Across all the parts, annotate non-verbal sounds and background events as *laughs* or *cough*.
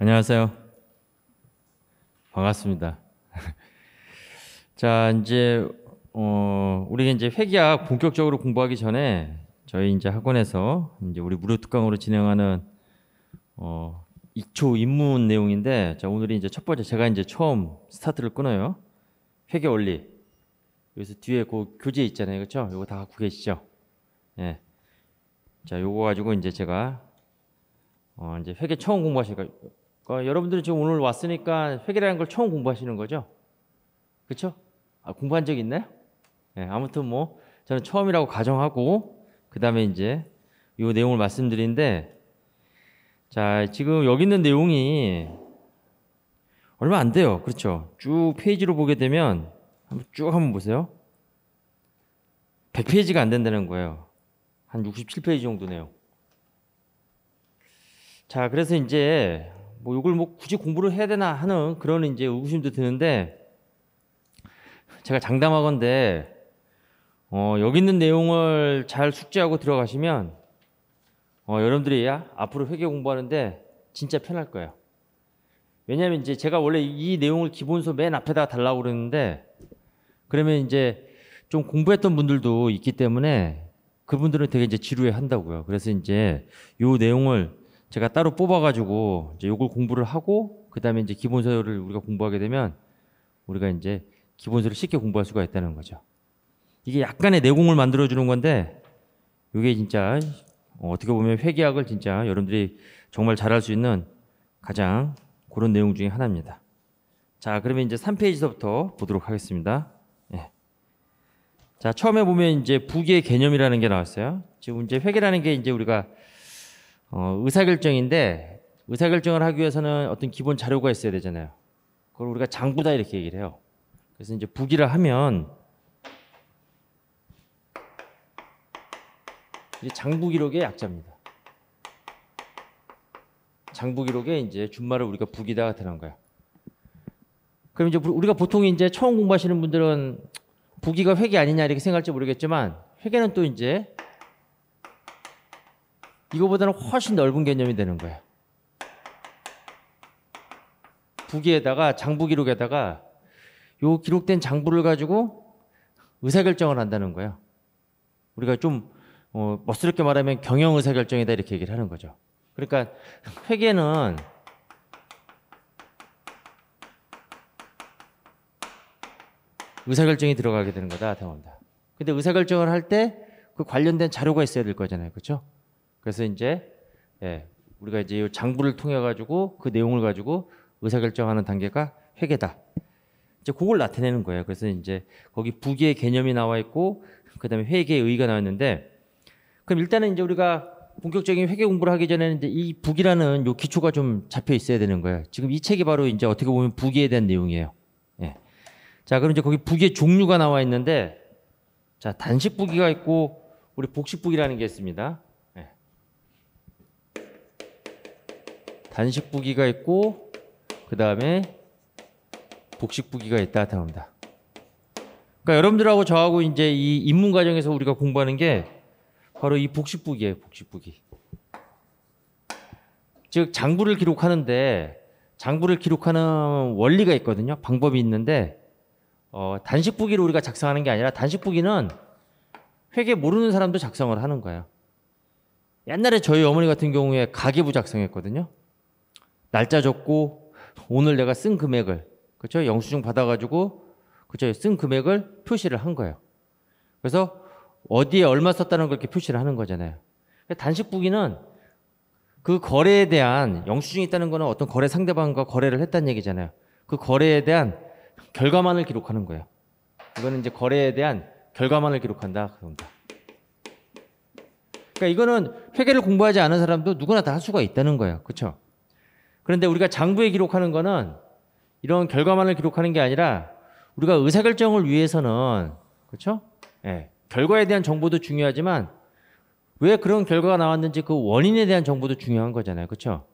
안녕하세요. 반갑습니다. *laughs* 자, 이제 어, 우리 이제 회계학 본격적으로 공부하기 전에 저희 이제 학원에서 이제 우리 무료 특강으로 진행하는 어, 2초 입문 내용인데 자, 오늘이 이제 첫 번째 제가 이제 처음 스타트를 끊어요. 회계 원리. 여기서 뒤에 그 교재 있잖아요. 그렇 이거 다 갖고 계시죠? 예. 자, 요거 가지고 이제 제가 어, 이제 회계 처음 공부하시니까 그 어, 여러분들이 지금 오늘 왔으니까 회계라는 걸 처음 공부하시는 거죠? 그렇죠? 아, 공부한 적 있나요? 네, 아무튼 뭐 저는 처음이라고 가정하고 그 다음에 이제 이 내용을 말씀드린데 자 지금 여기 있는 내용이 얼마 안 돼요. 그렇죠? 쭉 페이지로 보게 되면 한번 쭉 한번 보세요. 100페이지가 안 된다는 거예요. 한 67페이지 정도네요. 자, 그래서 이제 뭐 이걸 뭐 굳이 공부를 해야 되나 하는 그런 이제 의구심도 드는데 제가 장담하건데 어, 여기 있는 내용을 잘 숙지하고 들어가시면 어, 여러분들이 앞으로 회계 공부하는데 진짜 편할 거예요. 왜냐하면 이제 제가 원래 이 내용을 기본서 맨 앞에다가 달라고 그랬는데 그러면 이제 좀 공부했던 분들도 있기 때문에 그분들은 되게 이제 지루해 한다고요. 그래서 이제 요 내용을 제가 따로 뽑아가지고 이제 요걸 공부를 하고 그다음에 이제 기본서를 우리가 공부하게 되면 우리가 이제 기본서를 쉽게 공부할 수가 있다는 거죠. 이게 약간의 내공을 만들어주는 건데 이게 진짜 어, 어떻게 보면 회계학을 진짜 여러분들이 정말 잘할 수 있는 가장 그런 내용 중에 하나입니다. 자, 그러면 이제 3페이지서부터 보도록 하겠습니다. 예. 자, 처음에 보면 이제 부계 개념이라는 게 나왔어요. 지금 이제 회계라는 게 이제 우리가 어, 의사결정인데 의사결정을 하기 위해서는 어떤 기본 자료가 있어야 되잖아요. 그걸 우리가 장부다 이렇게 얘기를 해요. 그래서 이제 부기를 하면 이제 장부 기록의 약자입니다. 장부 기록에 이제 준말을 우리가 부기다 들어간 거야. 그럼 이제 우리가 보통 이제 처음 공부하시는 분들은 부기가 회계 아니냐 이렇게 생각할지 모르겠지만 회계는 또 이제 이거보다는 훨씬 넓은 개념이 되는 거예요. 부기에다가 장부 기록에다가 요 기록된 장부를 가지고 의사결정을 한다는 거예요. 우리가 좀 어, 멋스럽게 말하면 경영 의사결정이다 이렇게 얘기를 하는 거죠. 그러니까 회계는 의사결정이 들어가게 되는 거다. 당합다 근데 의사결정을 할 때 그 관련된 자료가 있어야 될 거잖아요. 그렇죠? 그래서 이제 예, 우리가 이제 장부를 통해 가지고 그 내용을 가지고 의사결정하는 단계가 회계다. 이제 그걸 나타내는 거예요. 그래서 이제 거기 부계 개념이 나와 있고 그다음에 회계의 의의가 나왔는데 그럼 일단은 이제 우리가 본격적인 회계 공부를 하기 전에는 이제 이 부기라는 요 기초가 좀 잡혀 있어야 되는 거예요. 지금 이 책이 바로 이제 어떻게 보면 부기에 대한 내용이에요. 예. 자, 그럼 이제 거기 부기의 종류가 나와 있는데 자, 단식 부기가 있고 우리 복식 부기라는 게 있습니다. 단식부기가 있고 그 다음에 복식부기가 있다 나옵니다. 그러니까 여러분들하고 저하고 이제 이 입문 과정에서 우리가 공부하는 게 바로 이 복식부기예요. 복식부기. 즉 장부를 기록하는데 장부를 기록하는 원리가 있거든요. 방법이 있는데 어, 단식부기로 우리가 작성하는 게 아니라 단식부기는 회계 모르는 사람도 작성을 하는 거예요. 옛날에 저희 어머니 같은 경우에 가계부 작성했거든요. 날짜 적고 오늘 내가 쓴 금액을 그렇죠? 영수증 받아가지고 그렇죠? 쓴 금액을 표시를 한 거예요. 그래서 어디에 얼마 썼다는 걸 이렇게 표시를 하는 거잖아요. 그러니까 단식 부기는 그 거래에 대한 영수증이 있다는 거는 어떤 거래 상대방과 거래를 했다는 얘기잖아요. 그 거래에 대한 결과만을 기록하는 거예요. 이거는 이제 거래에 대한 결과만을 기록한다 그겁니다. 그러니까 이거는 회계를 공부하지 않은 사람도 누구나 다 할 수가 있다는 거예요. 그렇죠? 그런데 우리가 장부에 기록하는 거는 이런 결과만을 기록하는 게 아니라 우리가 의사결정을 위해서는 그렇죠? 예, 결과에 대한 정보도 중요하지만 왜 그런 결과가 나왔는지 그 원인에 대한 정보도 중요한 거잖아요. 그렇죠?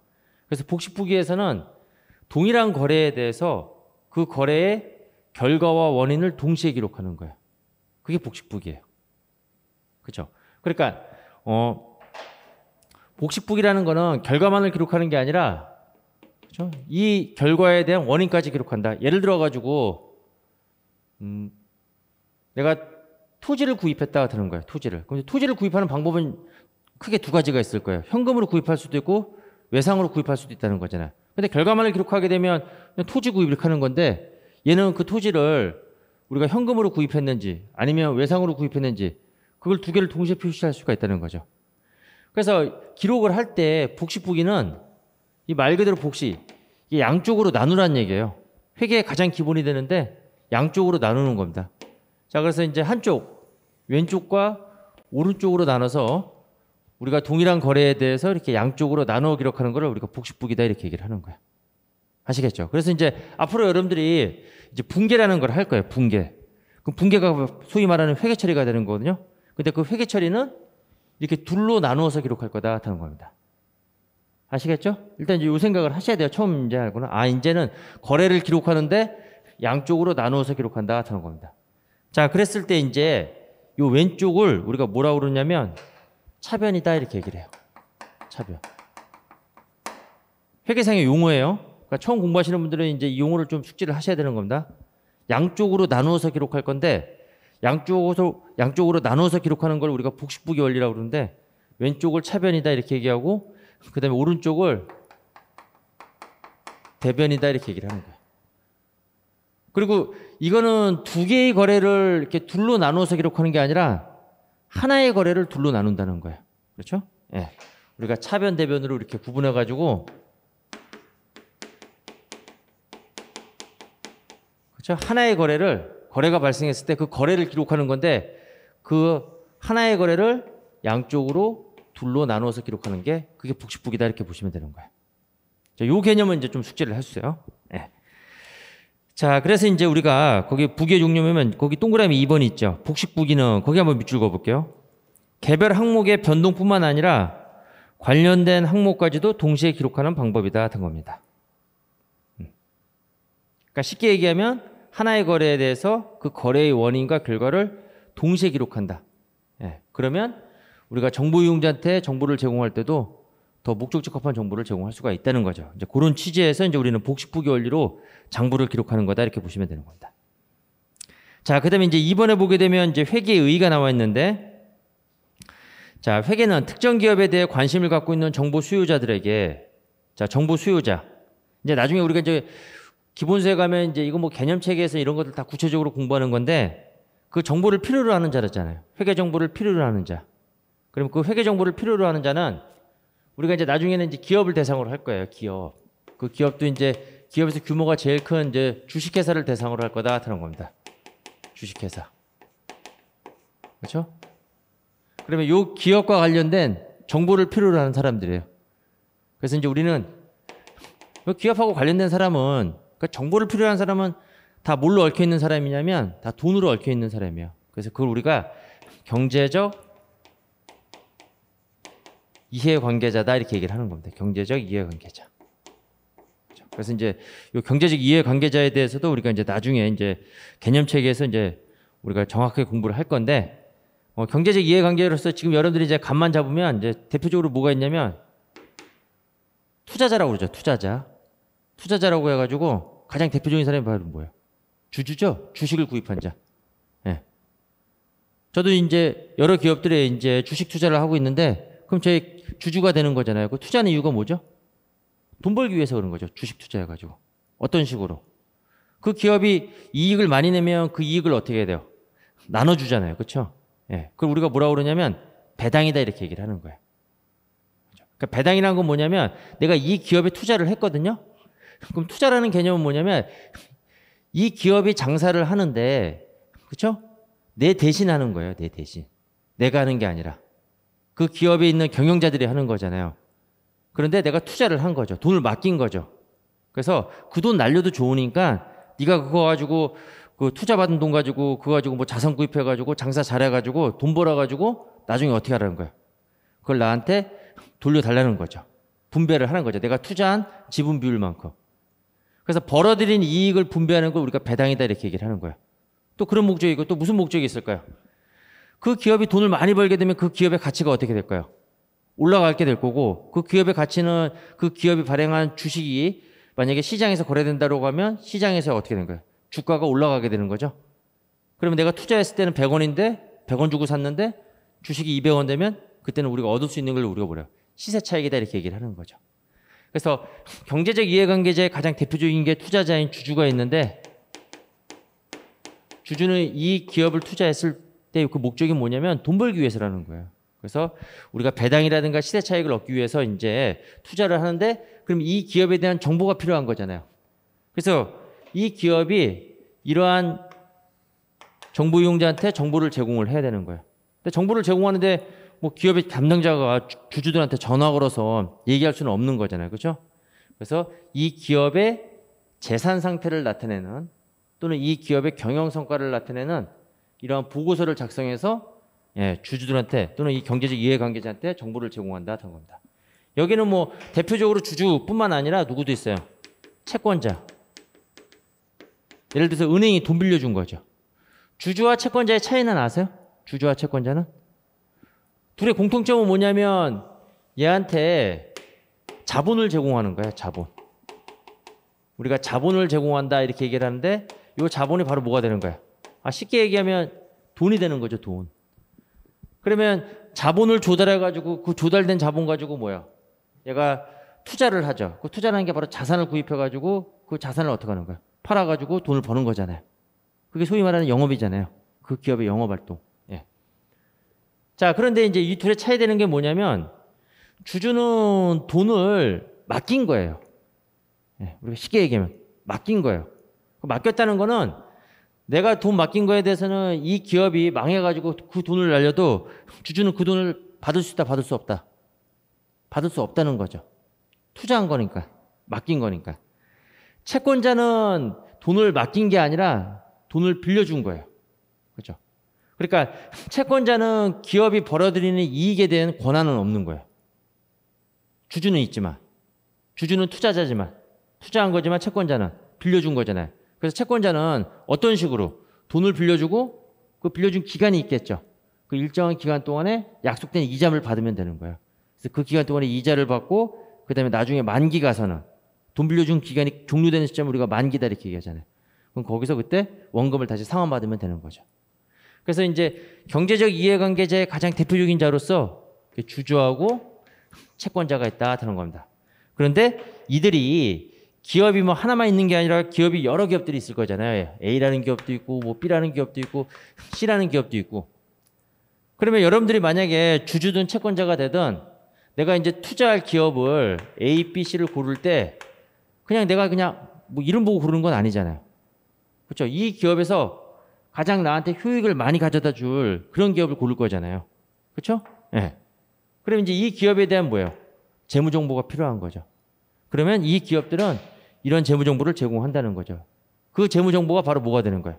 그래서 복식부기에서는 동일한 거래에 대해서 그 거래의 결과와 원인을 동시에 기록하는 거예요. 그게 복식부기예요. 그렇죠? 그러니까 어 복식부기라는 거는 결과만을 기록하는 게 아니라 그죠이 결과에 대한 원인까지 기록한다. 예를 들어 가지고 음, 내가 토지를 구입했다 하는 거예요. 토지를. 그럼 토지를 구입하는 방법은 크게 두 가지가 있을 거예요. 현금으로 구입할 수도 있고 외상으로 구입할 수도 있다는 거잖아요. 근데 결과만을 기록하게 되면 토지 구입을 하는 건데 얘는 그 토지를 우리가 현금으로 구입했는지 아니면 외상으로 구입했는지 그걸 두 개를 동시에 표시할 수가 있다는 거죠. 그래서 기록을 할 때 복식부기는 이말 그대로 복시 이 양쪽으로 나누라는 얘기예요. 회계의 가장 기본이 되는데 양쪽으로 나누는 겁니다. 자, 그래서 이제 한쪽 왼쪽과 오른쪽으로 나눠서 우리가 동일한 거래에 대해서 이렇게 양쪽으로 나눠 기록하는 거를 우리가 복식부기다 이렇게 얘기를 하는 거야. 아시겠죠? 그래서 이제 앞으로 여러분들이 이제 분계라는 걸 할 거예요. 분계. 그 분계가 소위 말하는 회계 처리가 되는 거거든요. 근데 그 회계 처리는 이렇게 둘로 나누어서 기록할 거다 하는 겁니다. 아시겠죠? 일단 이제 요 생각을 하셔야 돼요. 처음 이제 알고는. 아, 이제는 거래를 기록하는데 양쪽으로 나누어서 기록한다. 하는 겁니다. 자, 그랬을 때 이제 요 왼쪽을 우리가 뭐라고 그러냐면 차변이다. 이렇게 얘기를 해요. 차변. 회계상의 용어예요. 그러니까 처음 공부하시는 분들은 이제 이 용어를 좀 숙지를 하셔야 되는 겁니다. 양쪽으로 나누어서 기록할 건데 양쪽으로 양쪽으로 나눠서 기록하는 걸 우리가 복식부기 원리라고 그러는데 왼쪽을 차변이다 이렇게 얘기하고 그다음에 오른쪽을 대변이다 이렇게 얘기를 하는 거예요. 그리고 이거는 두 개의 거래를 이렇게 둘로 나누서 기록하는 게 아니라 하나의 거래를 둘로 나눈다는 거예요. 그렇죠? 예. 우리가 차변 대변으로 이렇게 구분해 가지고 그렇죠? 하나의 거래를 거래가 발생했을 때 그 거래를 기록하는 건데 그 하나의 거래를 양쪽으로 둘로 나누어서 기록하는 게 그게 북식북이다 이렇게 보시면 되는 거예요. 자, 요 개념은 이제 좀 숙제를 해주세요. 네. 예. 자, 그래서 이제 우리가 거기 북의 종류면 거기 동그라미 2번이 있죠. 북식북이는 거기 한번 밑줄 그어볼게요. 개별 항목의 변동뿐만 아니라 관련된 항목까지도 동시에 기록하는 방법이다 등 겁니다. 음. 그러니까 쉽게 얘기하면 하나의 거래에 대해서 그 거래의 원인과 결과를 동시에 기록한다. 예, 그러면 우리가 정보 이용자한테 정보를 제공할 때도 더 목적적합한 정보를 제공할 수가 있다는 거죠. 이제 그런 취지에서 이제 우리는 복식부기 원리로 장부를 기록하는 거다 이렇게 보시면 되는 겁니다. 자, 그다음에 이제 이번에 보게 되면 이제 회계의 의의가 나와 있는데 자, 회계는 특정 기업에 대해 관심을 갖고 있는 정보 수요자들에게 자, 정보 수요자 이제 나중에 우리가 이제 기본서에 가면 이제 이거 뭐 개념 체계에서 이런 것들 다 구체적으로 공부하는 건데 그 정보를 필요로 하는 자랬잖아요. 회계 정보를 필요로 하는 자. 그럼 그 회계 정보를 필요로 하는 자는 우리가 이제 나중에는 이제 기업을 대상으로 할 거예요. 기업. 그 기업도 이제 기업에서 규모가 제일 큰 이제 주식회사를 대상으로 할 거다 하는 겁니다. 주식회사. 그렇죠? 그러면 요 기업과 관련된 정보를 필요로 하는 사람들이에요. 그래서 이제 우리는 기업하고 관련된 사람은 그러니까 정보를 필요로 하는 사람은 다 뭘로 얽혀 있는 사람이냐면 다 돈으로 얽혀 있는 사람이에요. 그래서 그걸 우리가 경제적, 이해관계자다 이렇게 얘기를 하는 겁니다. 경제적 이해관계자. 그렇죠? 그래서 이제 이 경제적 이해관계자에 대해서도 우리가 이제 나중에 이제 개념 체계에서 이제 우리가 정확하게 공부를 할 건데 어, 경제적 이해관계로서 지금 여러분들이 이제 간만 잡으면 이제 대표적으로 뭐가 있냐면 투자자라고 그러죠. 투자자. 투자자라고 해가지고 가장 대표적인 사람이 바로 뭐예요? 주주죠. 주식을 구입한 자. 예. 저도 이제 여러 기업들의 이제 주식 투자를 하고 있는데 그럼 저희 주주가 되는 거잖아요. 그투자는 이유가 뭐죠? 돈 벌기 위해서 그런 거죠. 주식 투자해가지고. 어떤 식으로. 그 기업이 이익을 많이 내면 그 이익을 어떻게 해야 돼요? 나눠주잖아요. 그쵸 예. 그걸 우리가 뭐라고 그러냐면 배당이다 이렇게 얘기를 하는 거예요. 그렇죠? 그러니까 배당이라는 건 뭐냐면 내가 이 기업에 투자를 했거든요. 그럼 투자라는 개념은 뭐냐면 이 기업이 장사를 하는데 그쵸내 대신 하는 거예요. 내 대신. 내가 하는 게 아니라. 그 기업에 있는 경영자들이 하는 거잖아요. 그런데 내가 투자를 한 거죠. 돈을 맡긴 거죠. 그래서 그 돈 날려도 좋으니까 네가 그거 가지고 그 투자 받은 돈 가지고 그거 가지고 뭐 자산 구입해 가지고 장사 잘해 가지고 돈 벌어 가지고 나중에 어떻게 하라는 거야. 그걸 나한테 돌려 달라는 거죠. 분배를 하는 거죠. 내가 투자한 지분 비율만큼. 그래서 벌어들인 이익을 분배하는 걸 우리가 배당이다 이렇게 얘기를 하는 거야. 또 그런 목적이고 또 무슨 목적이 있을까요? 그 기업이 돈을 많이 벌게 되면 그 기업의 가치가 어떻게 될까요? 올라가게 될 거고 그 기업의 가치는 그 기업이 발행한 주식이 만약에 시장에서 거래된다고 하면 시장에서 어떻게 되는 거예요? 주가가 올라가게 되는 거죠. 그러면 내가 투자했을 때는 100원인데 100원 주고 샀는데 주식이 200원 되면 그때는 우리가 얻을 수 있는 걸 우리가 뭐래요? 시세 차익이다 이렇게 얘기를 하는 거죠. 그래서 경제적 이해관계자의 가장 대표적인 게 투자자인 주주가 있는데 주주는 이 기업을 투자했을 때그 목적이 뭐냐면 돈 벌기 위해서라는 거예요. 그래서 우리가 배당이라든가 시세 차익을 얻기 위해서 이제 투자를 하는데 그럼 이 기업에 대한 정보가 필요한 거잖아요. 그래서 이 기업이 이러한 정보 이용자한테 정보를 제공을 해야 되는 거예요. 근데 정보를 제공하는데 뭐 기업의 담당자가 주주들한테 전화 걸어서 얘기할 수는 없는 거잖아요. 그렇죠? 그래서 이 기업의 재산 상태를 나타내는 또는 이 기업의 경영 성과를 나타내는 이러한 보고서를 작성해서 예, 주주들한테 또는 이 경제적 이해관계자한테 정보를 제공한다던 겁니다. 여기는 뭐 대표적으로 주주뿐만 아니라 누구도 있어요. 채권자. 예를 들어서 은행이 돈 빌려준 거죠. 주주와 채권자의 차이는 아세요? 주주와 채권자는? 둘의 공통점은 뭐냐면 얘한테 자본을 제공하는 거예 자본. 우리가 자본을 제공한다 이렇게 얘기를 하는데 이 자본이 바로 뭐가 되는 거예 아, 쉽게 얘기하면 돈이 되는 거죠, 돈. 그러면 자본을 조달해가지고 그 조달된 자본 가지고 뭐야? 얘가 투자를 하죠. 그 투자라는 게 바로 자산을 구입해가지고 그 자산을 어떻게 하는 거야? 팔아가지고 돈을 버는 거잖아요. 그게 소위 말하는 영업이잖아요. 그 기업의 영업 활동. 예. 자, 그런데 이제 이 둘의 차이되는 게 뭐냐면 주주는 돈을 맡긴 거예요. 예, 우리가 쉽게 얘기하면 맡긴 거예요. 그 맡겼다는 거는 내가 돈 맡긴 거에 대해서는 이 기업이 망해가지고 그 돈을 날려도 주주는 그 돈을 받을 수 있다, 받을 수 없다. 받을 수 없다는 거죠. 투자한 거니까. 맡긴 거니까. 채권자는 돈을 맡긴 게 아니라 돈을 빌려준 거예요. 그죠? 그러니까 채권자는 기업이 벌어들이는 이익에 대한 권한은 없는 거예요. 주주는 있지만. 주주는 투자자지만. 투자한 거지만 채권자는 빌려준 거잖아요. 그래서 채권자는 어떤 식으로 돈을 빌려주고 그 빌려준 기간이 있겠죠. 그 일정한 기간 동안에 약속된 이자를 받으면 되는 거예요. 그래서 그 기간 동안에 이자를 받고 그다음에 나중에 만기 가서는 돈 빌려준 기간이 종료되는 시점 우리가 만기다 이렇게 얘기하잖아요. 그럼 거기서 그때 원금을 다시 상환받으면 되는 거죠. 그래서 이제 경제적 이해관계자의 가장 대표적인 자로서 주주하고 채권자가 있다 하는 겁니다. 그런데 이들이 기업이 뭐 하나만 있는 게 아니라 기업이 여러 기업들이 있을 거잖아요. 예. A라는 기업도 있고 뭐 B라는 기업도 있고 C라는 기업도 있고. 그러면 여러분들이 만약에 주주든 채권자가 되든 내가 이제 투자할 기업을 A, B, C를 고를 때 그냥 내가 그냥 뭐 이름 보고 고르는 건 아니잖아요. 그렇죠? 이 기업에서 가장 나한테 효익을 많이 가져다 줄 그런 기업을 고를 거잖아요. 그렇죠? 예. 네. 그럼 이제 이 기업에 대한 뭐예요? 재무 정보가 필요한 거죠. 그러면 이 기업들은 이런 재무 정보를 제공한다는 거죠. 그 재무 정보가 바로 뭐가 되는 거예요?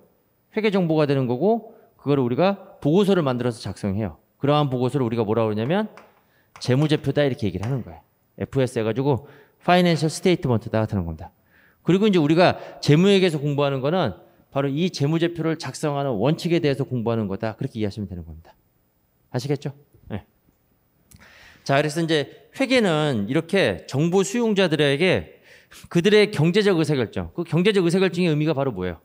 회계 정보가 되는 거고 그걸 우리가 보고서를 만들어서 작성해요. 그러한 보고서를 우리가 뭐라고 그러냐면 재무제표다 이렇게 얘기를 하는 거예요. FS 해가지고 파이낸셜 스테이트먼트다 같은 겁니다. 그리고 이제 우리가 재무에게서 공부하는 거는 바로 이 재무제표를 작성하는 원칙에 대해서 공부하는 거다 그렇게 이해하시면 되는 겁니다. 아시겠죠? 네. 자 그래서 이제 회계는 이렇게 정보 수용자들에게 그들의 경제적 의사결정. 그 경제적 의사결정의 의미가 바로 뭐예요?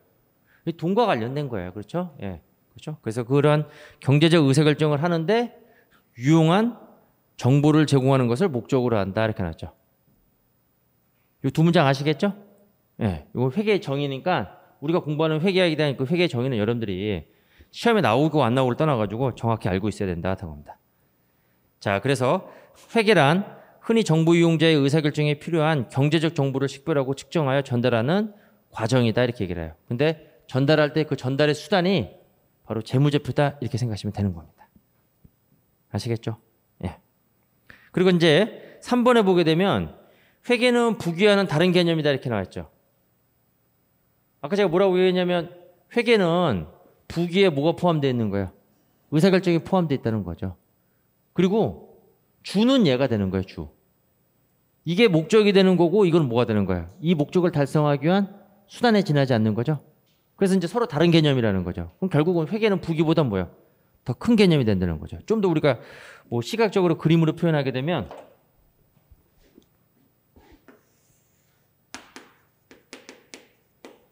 돈과 관련된 거예요. 그렇죠? 예. 그렇죠? 그래서 그런 경제적 의사결정을 하는데 유용한 정보를 제공하는 것을 목적으로 한다. 이렇게 놨죠. 이 두 문장 아시겠죠? 예. 이거 회계의 정의니까 우리가 공부하는 회계학에 대한 그 회계의 정의는 여러분들이 시험에 나오고 안 나오고를 떠나가지고 정확히 알고 있어야 된다. 하는 겁니다. 자, 그래서 회계란 흔히 정부 이용자의 의사결정에 필요한 경제적 정보를 식별하고 측정하여 전달하는 과정이다 이렇게 얘기를 해요. 근데 전달할 때 그 전달의 수단이 바로 재무제표다 이렇게 생각하시면 되는 겁니다. 아시겠죠? 예. 그리고 이제 3번에 보게 되면 회계는 부귀하는 다른 개념이다 이렇게 나왔죠 아까 제가 뭐라고 얘기했냐면 회계는 부귀에 뭐가 포함되어 있는 거예요? 의사결정이 포함되어 있다는 거죠. 그리고 주는 얘가 되는 거예요, 주. 이게 목적이 되는 거고 이건 뭐가 되는 거야? 이 목적을 달성하기 위한 수단에 지나지 않는 거죠. 그래서 이제 서로 다른 개념이라는 거죠. 그럼 결국은 회계는 부기보다 뭐야? 더 큰 개념이 된다는 거죠. 좀 더 우리가 뭐 시각적으로 그림으로 표현하게 되면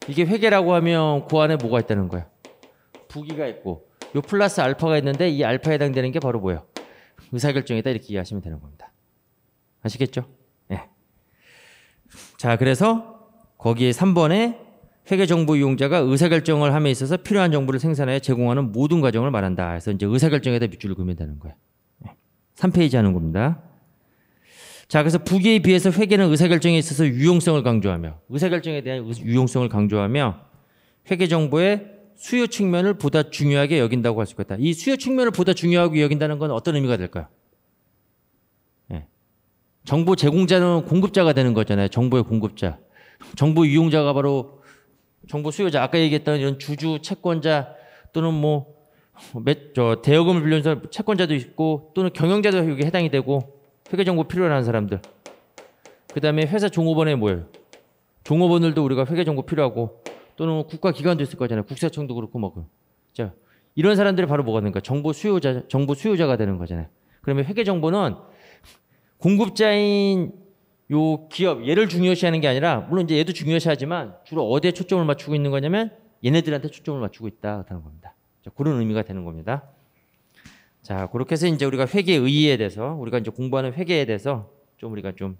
이게 회계라고 하면 그 안에 뭐가 있다는 거야? 부기가 있고 요 플러스 알파가 있는데 이 알파에 해당되는 게 바로 뭐예요? 의사결정이다 이렇게 이해하시면 되는 겁니다. 아시겠죠? 자, 그래서 거기에 3번에 회계정보 이용자가 의사결정을 함에 있어서 필요한 정보를 생산하여 제공하는 모든 과정을 말한다. 그래서 이제 의사결정에다 밑줄을 그면 으 되는 거예요. 3페이지 하는 겁니다. 자, 그래서 부기에 비해서 회계는 의사결정에 있어서 유용성을 강조하며 의사결정에 대한 유용성을 강조하며 회계정보의 수요 측면을 보다 중요하게 여긴다고 할 수 있다. 이 수요 측면을 보다 중요하게 여긴다는 건 어떤 의미가 될까요? 정보 제공자는 공급자가 되는 거잖아요. 정보의 공급자. 정보 이용자가 바로 정보 수요자. 아까 얘기했던 이런 주주, 채권자 또는 뭐, 저 대여금을 빌려서 채권자도 있고 또는 경영자도 여기 해당이 되고 회계 정보 필요로 하는 사람들. 그 다음에 회사 종업원에 뭐예요? 종업원들도 우리가 회계 정보 필요하고 또는 국가 기관도 있을 거잖아요. 국세청도 그렇고 뭐 그. 자, 이런 사람들이 바로 뭐가 되는 가 정보 수요자, 정보 수요자가 되는 거잖아요. 그러면 회계 정보는 공급자인 요 기업 얘를 중요시하는 게 아니라 물론 이제 얘도 중요시하지만 주로 어디에 초점을 맞추고 있는 거냐면 얘네들한테 초점을 맞추고 있다라는 겁니다. 자, 그런 의미가 되는 겁니다. 자 그렇게 해서 이제 우리가 회계의 의의에 대해서 우리가 이제 공부하는 회계에 대해서 좀 우리가 좀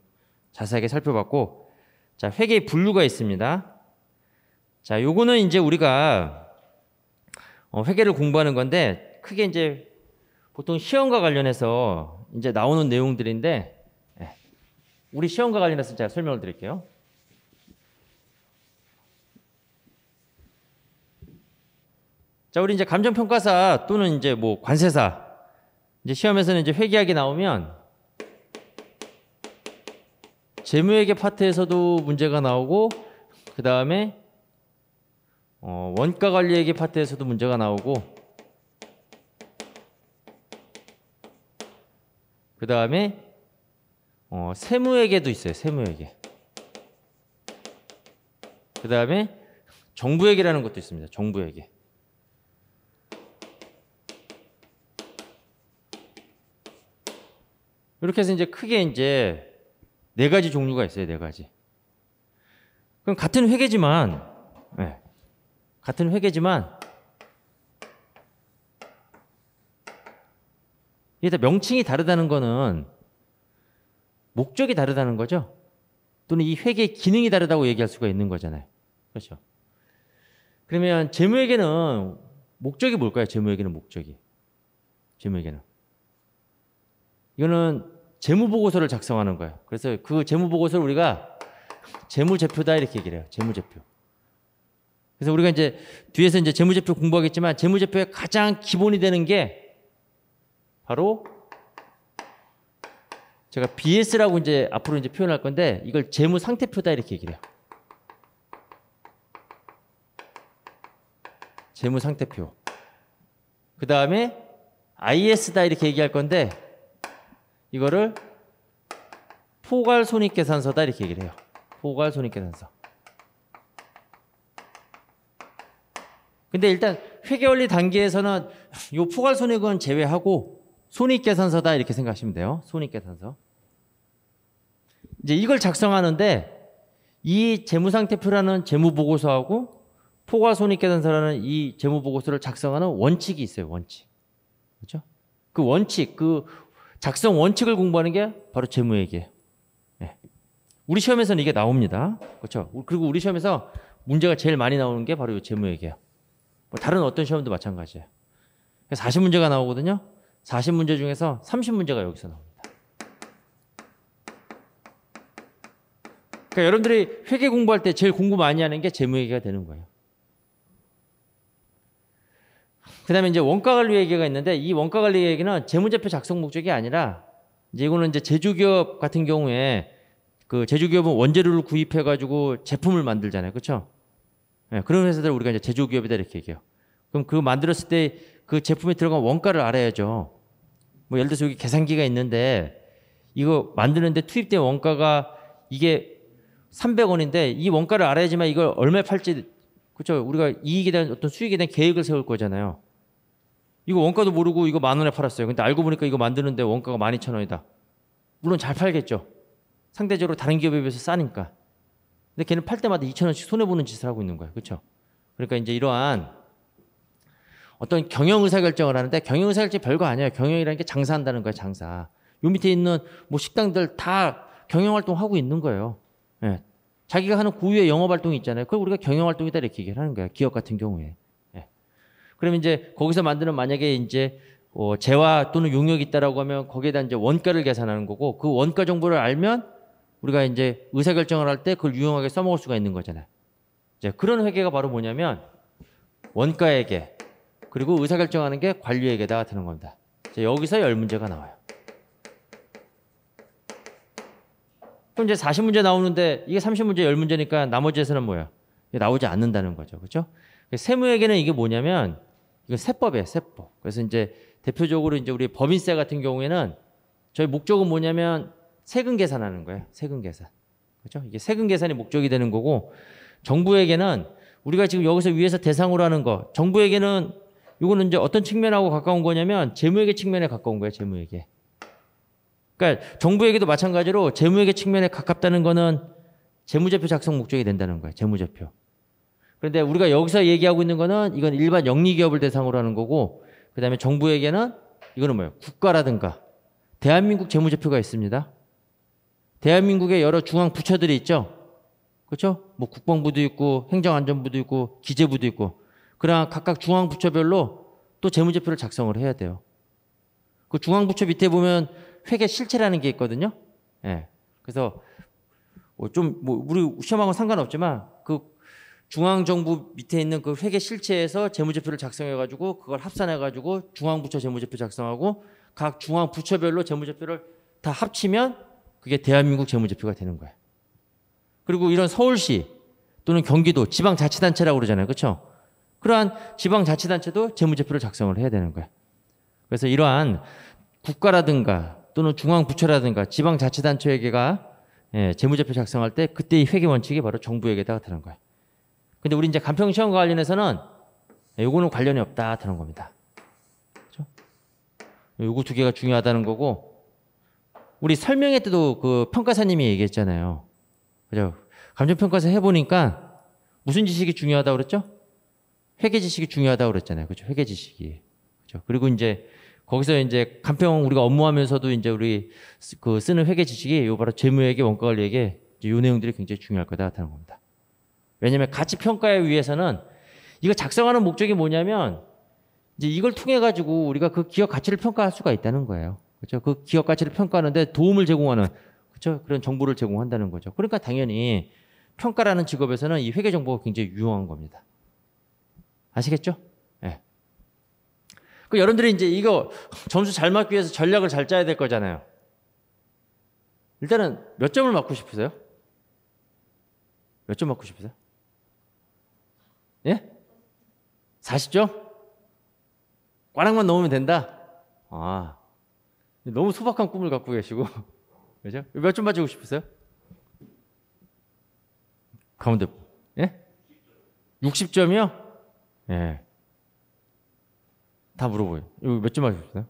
자세하게 살펴봤고 자 회계의 분류가 있습니다. 자 요거는 이제 우리가 어, 회계를 공부하는 건데 크게 이제 보통 시험과 관련해서 이제 나오는 내용들인데 예. 우리 시험과 관련해서 제가 설명을 드릴게요. 자, 우리 이제 감정평가사 또는 이제 뭐 관세사 이제 시험에서는 이제 회계학이 나오면 재무회계 파트에서도 문제가 나오고 그 다음에 어, 원가관리회계 파트에서도 문제가 나오고 그 다음에 어, 세무에게도 있어요. 세무에게. 그 다음에 정부에게라는 것도 있습니다. 정부에게. 이렇게 해서 이제 크게 이제 네 가지 종류가 있어요. 네 가지. 그럼 같은 회계지만, 네. 같은 회계지만 이게 다 명칭이 다르다는 거는 목적이 다르다는 거죠. 또는 이 회계의 기능이 다르다고 얘기할 수가 있는 거잖아요. 그렇죠. 그러면 재무회계는 목적이 뭘까요? 재무회계는 목적이. 재무회계는. 이거는 재무보고서를 작성하는 거예요. 그래서 그 재무보고서를 우리가 재무제표다 이렇게 얘기를 해요. 재무제표. 그래서 우리가 이제 뒤에서 이제 재무제표 공부하겠지만 재무제표의 가장 기본이 되는 게 바로 제가 BS라고 이제 앞으로 이제 표현할 건데 이걸 재무 상태표다 이렇게 얘기를 해요. 재무 상태표. 그 다음에 IS다 이렇게 얘기할 건데 이거를 포괄 손익계산서다 이렇게 얘기를 해요. 포괄 손익계산서. 근데 일단 회계원리 단계에서는 요 포괄 손익은 제외하고 손익계산서다 이렇게 생각하시면 돼요. 손익계산서. 이제 이걸 작성하는데 이 재무상태표라는 재무보고서하고 포괄손익계산서라는 이 재무보고서를 작성하는 원칙이 있어요. 원칙. 그렇죠? 그 원칙, 그 작성 원칙을 공부하는 게 바로 재무회계예요. 네. 우리 시험에서는 이게 나옵니다. 그렇죠? 그리고 우리 시험에서 문제가 제일 많이 나오는 게 바로 이 재무회계예요. 뭐 다른 어떤 시험도 마찬가지예요. 그래서 그러니까 40문제가 나오거든요. 40문제 중에서 30문제가 여기서 나옵니다. 그러니까 여러분들이 회계 공부할 때 제일 공부 많이 하는 게 재무회계가 되는 거예요. 그 다음에 이제 원가관리회계가 있는데 이 원가관리회계는 재무제표 작성 목적이 아니라 이제 이거는 이제 제조기업 같은 경우에 그 제조기업은 원재료를 구입해가지고 제품을 만들잖아요. 그렇죠? 네, 그런 회사들 우리가 이제 제조기업이다 이렇게 얘기해요. 그럼 그 만들었을 때 그 제품에 들어간 원가를 알아야죠. 뭐 예를 들어서 여기 계산기가 있는데 이거 만드는데 투입된 원가가 이게 300원인데 이 원가를 알아야지만 이걸 얼마에 팔지 그렇죠? 우리가 이익에 대한 어떤 수익에 대한 계획을 세울 거잖아요. 이거 원가도 모르고 이거 만 원에 팔았어요. 근데 알고 보니까 이거 만드는데 원가가 12,000원이다. 물론 잘 팔겠죠. 상대적으로 다른 기업에 비해서 싸니까. 근데 걔는 팔 때마다 2,000원씩 손해 보는 짓을 하고 있는 거예요. 그렇죠? 그러니까 이제 이러한 어떤 경영 의사결정을 하는데 경영 의사결정 별거 아니에요. 경영이라는 게 장사한다는 거예요, 장사. 요 밑에 있는 뭐 식당들 다 경영 활동하고 있는 거예요. 예. 자기가 하는 구유의 영업 활동이 있잖아요. 그걸 우리가 경영 활동이다 이렇게 얘기를 하는 거예요. 기업 같은 경우에. 예. 그러면 이제 거기서 만드는 만약에 이제 어, 재화 또는 용역이 있다라고 하면 거기에다 이제 원가를 계산하는 거고 그 원가 정보를 알면 우리가 이제 의사결정을 할 때 그걸 유용하게 써먹을 수가 있는 거잖아요. 이제 그런 회계가 바로 뭐냐면 원가에게 그리고 의사결정하는 게 관리에게다가 드는 겁니다. 자, 여기서 열 문제가 나와요. 그럼 이제 40문제 나오는데 이게 30문제 1문제니까 나머지에서는 뭐야? 나오지 않는다는 거죠. 그렇죠? 그러니까 세무에게는 이게 뭐냐면 이거 세법이에요, 세법. 그래서 이제 대표적으로 이제 우리 법인세 같은 경우에는 저희 목적은 뭐냐면 세금 계산하는 거예요. 세금 계산. 그렇죠? 이게 세금 계산이 목적이 되는 거고 정부에게는 우리가 지금 여기서 위에서 대상으로 하는 거 정부에게는 이거는 이제 어떤 측면하고 가까운 거냐면 재무회계 측면에 가까운 거예요. 재무회계. 그러니까 정부에게도 마찬가지로 재무회계 측면에 가깝다는 거는 재무제표 작성 목적이 된다는 거예요. 재무제표. 그런데 우리가 여기서 얘기하고 있는 거는 이건 일반 영리기업을 대상으로 하는 거고 그다음에 정부에게는 이거는 뭐예요? 국가라든가 대한민국 재무제표가 있습니다. 대한민국의 여러 중앙 부처들이 있죠. 그렇죠? 뭐 국방부도 있고 행정안전부도 있고 기재부도 있고 그러나 각각 중앙부처별로 또 재무제표를 작성을 해야 돼요. 그 중앙부처 밑에 보면 회계 실체라는 게 있거든요. 예. 그래서 좀뭐 뭐 우리 시험하고 상관없지만 그 중앙정부 밑에 있는 그 회계 실체에서 재무제표를 작성해가지고 그걸 합산해가지고 중앙부처 재무제표 작성하고 각 중앙부처별로 재무제표를 다 합치면 그게 대한민국 재무제표가 되는 거예요. 그리고 이런 서울시 또는 경기도 지방자치단체라고 그러잖아요. 그렇죠? 그러한 지방자치단체도 재무제표를 작성을 해야 되는 거야. 그래서 이러한 국가라든가 또는 중앙부처라든가 지방자치단체에게가 예, 재무제표 작성할 때 그때의 회계 원칙이 바로 정부에게다가 드는 거야. 근데 우리 이제 간평 시험 관련해서는 예, 요거는 관련이 없다 드는 겁니다. 요거 두 개가 중요하다는 거고 우리 설명회 때도 그 평가사님이 얘기했잖아요. 그죠? 감정평가서 해보니까 무슨 지식이 중요하다고 그랬죠? 회계 지식이 중요하다고 그랬잖아요. 그죠? 회계 지식이. 그죠? 그리고 이제 거기서 이제 간평 우리가 업무하면서도 이제 우리 그 쓰는 회계 지식이 요 바로 재무회계, 원가관리에게 요 내용들이 굉장히 중요할 거다 나는 겁니다. 왜냐하면 가치 평가에 의해서는 이거 작성하는 목적이 뭐냐면 이제 이걸 통해 가지고 우리가 그 기업 가치를 평가할 수가 있다는 거예요. 그렇죠? 그 기업 가치를 평가하는데 도움을 제공하는 그렇죠? 그런 정보를 제공한다는 거죠. 그러니까 당연히 평가라는 직업에서는 이 회계 정보가 굉장히 유용한 겁니다. 아시겠죠? 예. 그 여러분들이 이제 이거 점수 잘 맞기 위해서 전략을 잘 짜야 될 거잖아요. 일단은 몇 점을 맞고 싶으세요? 몇 점 맞고 싶으세요? 예? 40점? 꽈락만 넘으면 된다? 아, 너무 소박한 꿈을 갖고 계시고. *laughs* 그죠? 몇 점 맞추고 싶으세요? 가운데, 예? 60점이요? 예. 다 물어보요. 이거 몇점 맞으셨어요?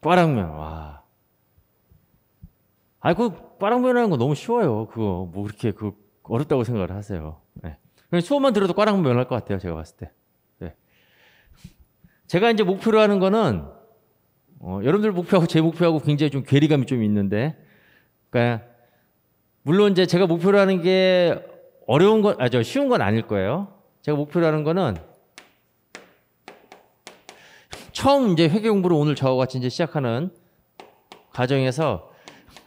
꽈랑면, 와. 아이, 그, 꽈랑면이라는 거 너무 쉬워요. 그거, 뭐, 그렇게, 그, 어렵다고 생각을 하세요. 예. 수업만 들어도 꽈랑면 할 것 같아요. 제가 봤을 때. 예. 제가 이제 목표로 하는 거는, 어, 여러분들 목표하고 제 목표하고 굉장히 좀 괴리감이 좀 있는데, 그러니까, 물론 이제 제가 목표로 하는 게 어려운 건, 아, 저 쉬운 건 아닐 거예요. 제가 목표로하는 거는 처음 이제 회계 공부를 오늘 저와 같이 이제 시작하는 과정에서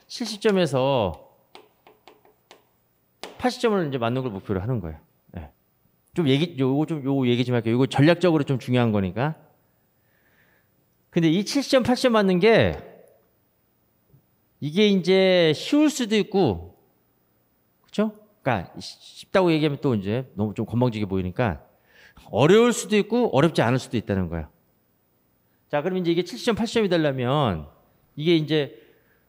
70점에서 80점을 이제 맞는 걸 목표로 하는 거예요. 네. 좀 얘기 요거 좀 요거 얘기 좀 할게요. 이거 전략적으로 좀 중요한 거니까. 근데 이 70점, 80점 맞는 게 이게 이제 쉬울 수도 있고 그러니까 쉽다고 얘기하면 또 이제 너무 좀 건방지게 보이니까 어려울 수도 있고 어렵지 않을 수도 있다는 거예요. 자, 그럼 이제 이게 70점, 80점이 되려면 이게 이제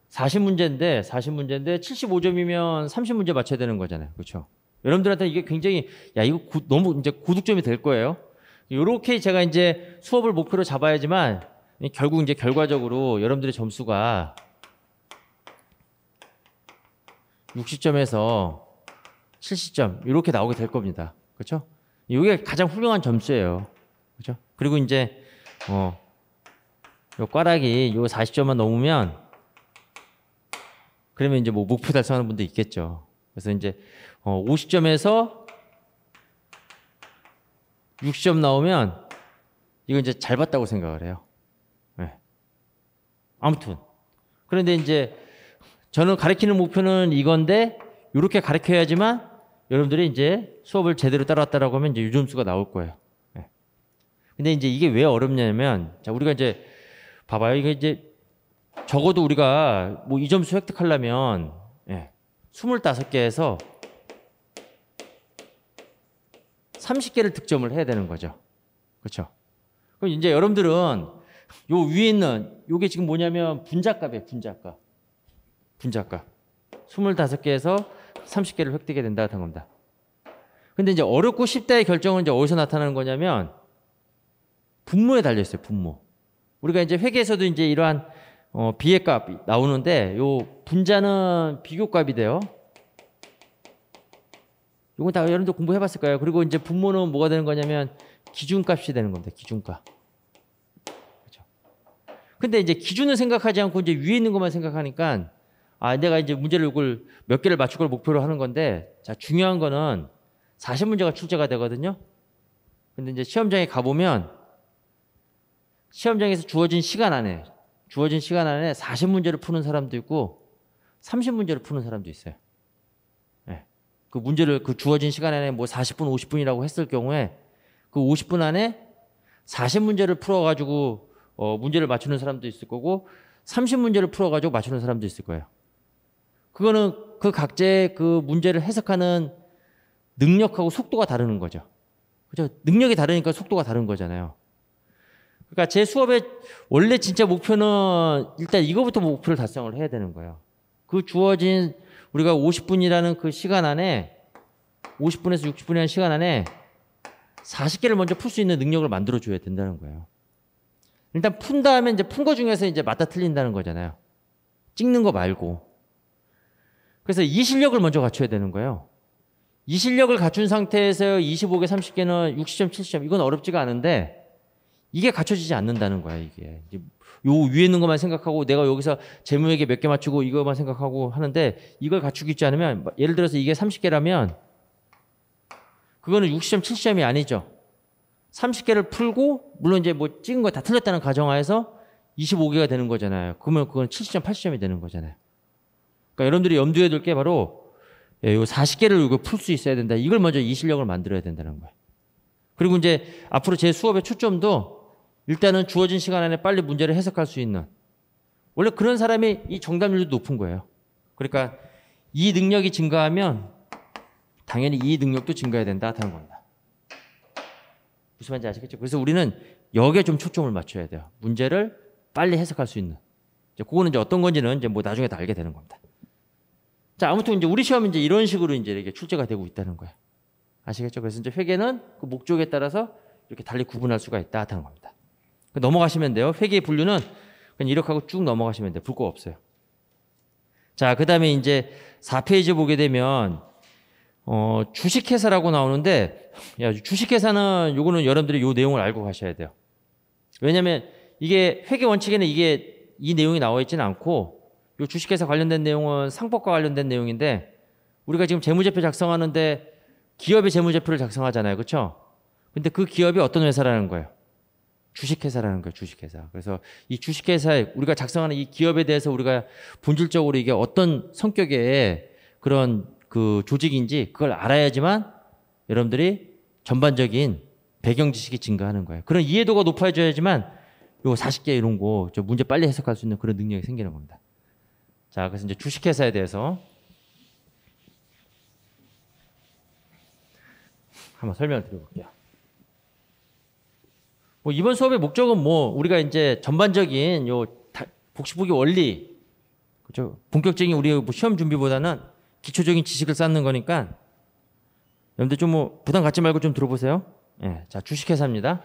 40문제인데 40문제인데 75점이면 30문제 맞춰야 되는 거잖아요. 그렇죠? 여러분들한테 이게 굉장히 야, 이거 구, 너무 이제 고득점이 될 거예요. 요렇게 제가 이제 수업을 목표로 잡아야지만 결국 이제 결과적으로 여러분들의 점수가 60점에서 7 0점 이렇게 나오게 될 겁니다. 그렇죠? 이게 가장 훌륭한 점수예요. 그렇죠? 그리고 이제 어, 요 꽈락이 요 40점만 넘으면 그러면 이제 뭐 목표 달성하는 분도 있겠죠. 그래서 이제 어, 50점에서 60점 나오면 이거 이제 잘 봤다고 생각을 해요. 네. 아무튼 그런데 이제 저는 가리키는 목표는 이건데 이렇게 가르쳐야지만 여러분들이 이제 수업을 제대로 따라왔다라고 하면 이제 유점수가 나올 거예요. 네. 근데 이제 이게 왜 어렵냐면 자 우리가 이제 봐봐요 이게 이제 적어도 우리가 뭐 이점수 획득하려면 예, 25개에서 30개를 득점을 해야 되는 거죠. 그렇죠? 그럼 이제 여러분들은 요 위에 있는 요게 지금 뭐냐면 분자값이에요. 분자값. 분자값. 25개에서 30개를 획득해야 된다 같은 겁니다. 근데 이제 어렵고 쉽다의 결정은 이제 어디서 나타나는 거냐면 분모에 달려 있어요. 분모. 우리가 이제 회계에서도 이제 이러한 어, 비례값 나오는데 요 분자는 비교값이 돼요. 이건 다 여러분들 공부해봤을 거예요. 그리고 이제 분모는 뭐가 되는 거냐면 기준값이 되는 겁니다. 기준값. 그렇죠. 근데 이제 기준을 생각하지 않고 이제 위에 있는 것만 생각하니까 아, 내가 이제 문제를 이걸 몇 개를 맞출 걸 목표로 하는 건데, 자, 중요한 거는 40문제가 출제가 되거든요. 근데 이제 시험장에 가보면, 시험장에서 주어진 시간 안에, 주어진 시간 안에 40문제를 푸는 사람도 있고, 30문제를 푸는 사람도 있어요. 네. 그 문제를 그 주어진 시간 안에 뭐 40분, 50분이라고 했을 경우에, 그 50분 안에 40문제를 풀어가지고, 어, 문제를 맞추는 사람도 있을 거고, 30문제를 풀어가지고 맞추는 사람도 있을 거예요. 그거는 그 각자의 그 문제를 해석하는 능력하고 속도가 다르는 거죠. 그죠? 능력이 다르니까 속도가 다른 거잖아요. 그러니까 제 수업의 원래 진짜 목표는 일단 이거부터 목표를 달성을 해야 되는 거예요. 그 주어진 우리가 50분이라는 그 시간 안에 50분에서 60분이라는 시간 안에 40개를 먼저 풀 수 있는 능력을 만들어 줘야 된다는 거예요. 일단 푼 다음에 이제 푼 거 중에서 이제 맞다 틀린다는 거잖아요. 찍는 거 말고. 그래서 이 실력을 먼저 갖춰야 되는 거예요. 이 실력을 갖춘 상태에서 25개, 30개는 60점, 70점 이건 어렵지가 않은데 이게 갖춰지지 않는다는 거야 이게. 요 위에 있는 것만 생각하고 내가 여기서 재무에게 몇 개 맞추고 이거만 생각하고 하는데 이걸 갖추고 있지 않으면 예를 들어서 이게 30개라면 그거는 60점, 70점이 아니죠. 30개를 풀고 물론 이제 뭐 찍은 거 다 틀렸다는 가정하에서 25개가 되는 거잖아요. 그러면 그건 70점, 80점이 되는 거잖아요. 그러니까 여러분들이 염두에 둘 게 바로 예, 40개를 풀 수 있어야 된다. 이걸 먼저 이 실력을 만들어야 된다는 거예요. 그리고 이제 앞으로 제 수업의 초점도 일단은 주어진 시간 안에 빨리 문제를 해석할 수 있는 원래 그런 사람이 이 정답률도 높은 거예요. 그러니까 이 능력이 증가하면 당연히 이 능력도 증가해야 된다는 하 겁니다. 무슨 말인지 아시겠죠? 그래서 우리는 여기에 좀 초점을 맞춰야 돼요. 문제를 빨리 해석할 수 있는. 이제 그거는 이제 어떤 건지는 이제 뭐 나중에 다 알게 되는 겁니다. 자, 아무튼 이제 우리 시험은 이제 이런 식으로 이제 이렇게 출제가 되고 있다는 거예요. 아시겠죠? 그래서 이제 회계는 그 목적에 따라서 이렇게 달리 구분할 수가 있다 하는 겁니다. 그 넘어가시면 돼요. 회계 분류는 그냥 이렇게 하고 쭉 넘어가시면 돼요. 불거 없어요. 자, 그 다음에 이제 4페이지 보게 되면, 어, 주식회사라고 나오는데, 야, 주식회사는 요거는 여러분들이 요 내용을 알고 가셔야 돼요. 왜냐면 이게 회계 원칙에는 이게 이 내용이 나와 있지는 않고, 이 주식회사 관련된 내용은 상법과 관련된 내용인데 우리가 지금 재무제표 작성하는데 기업의 재무제표를 작성하잖아요. 그렇죠? 근데 그 기업이 어떤 회사라는 거예요? 주식회사라는 거예요. 주식회사. 그래서 이 주식회사에 우리가 작성하는 이 기업에 대해서 우리가 본질적으로 이게 어떤 성격의 그런 그 조직인지 그걸 알아야지만 여러분들이 전반적인 배경 지식이 증가하는 거예요. 그런 이해도가 높아져야지만 요 40개 이런 거저 문제 빨리 해석할 수 있는 그런 능력이 생기는 겁니다. 자, 그래서 이제 주식회사에 대해서 한번 설명을 드려볼게요. 뭐 이번 수업의 목적은 뭐 우리가 이제 전반적인 요 복식보기 원리, 그죠? 본격적인 우리뭐 시험 준비보다는 기초적인 지식을 쌓는 거니까 여러분들 좀뭐 부담 갖지 말고 좀 들어보세요. 예, 자 주식회사입니다.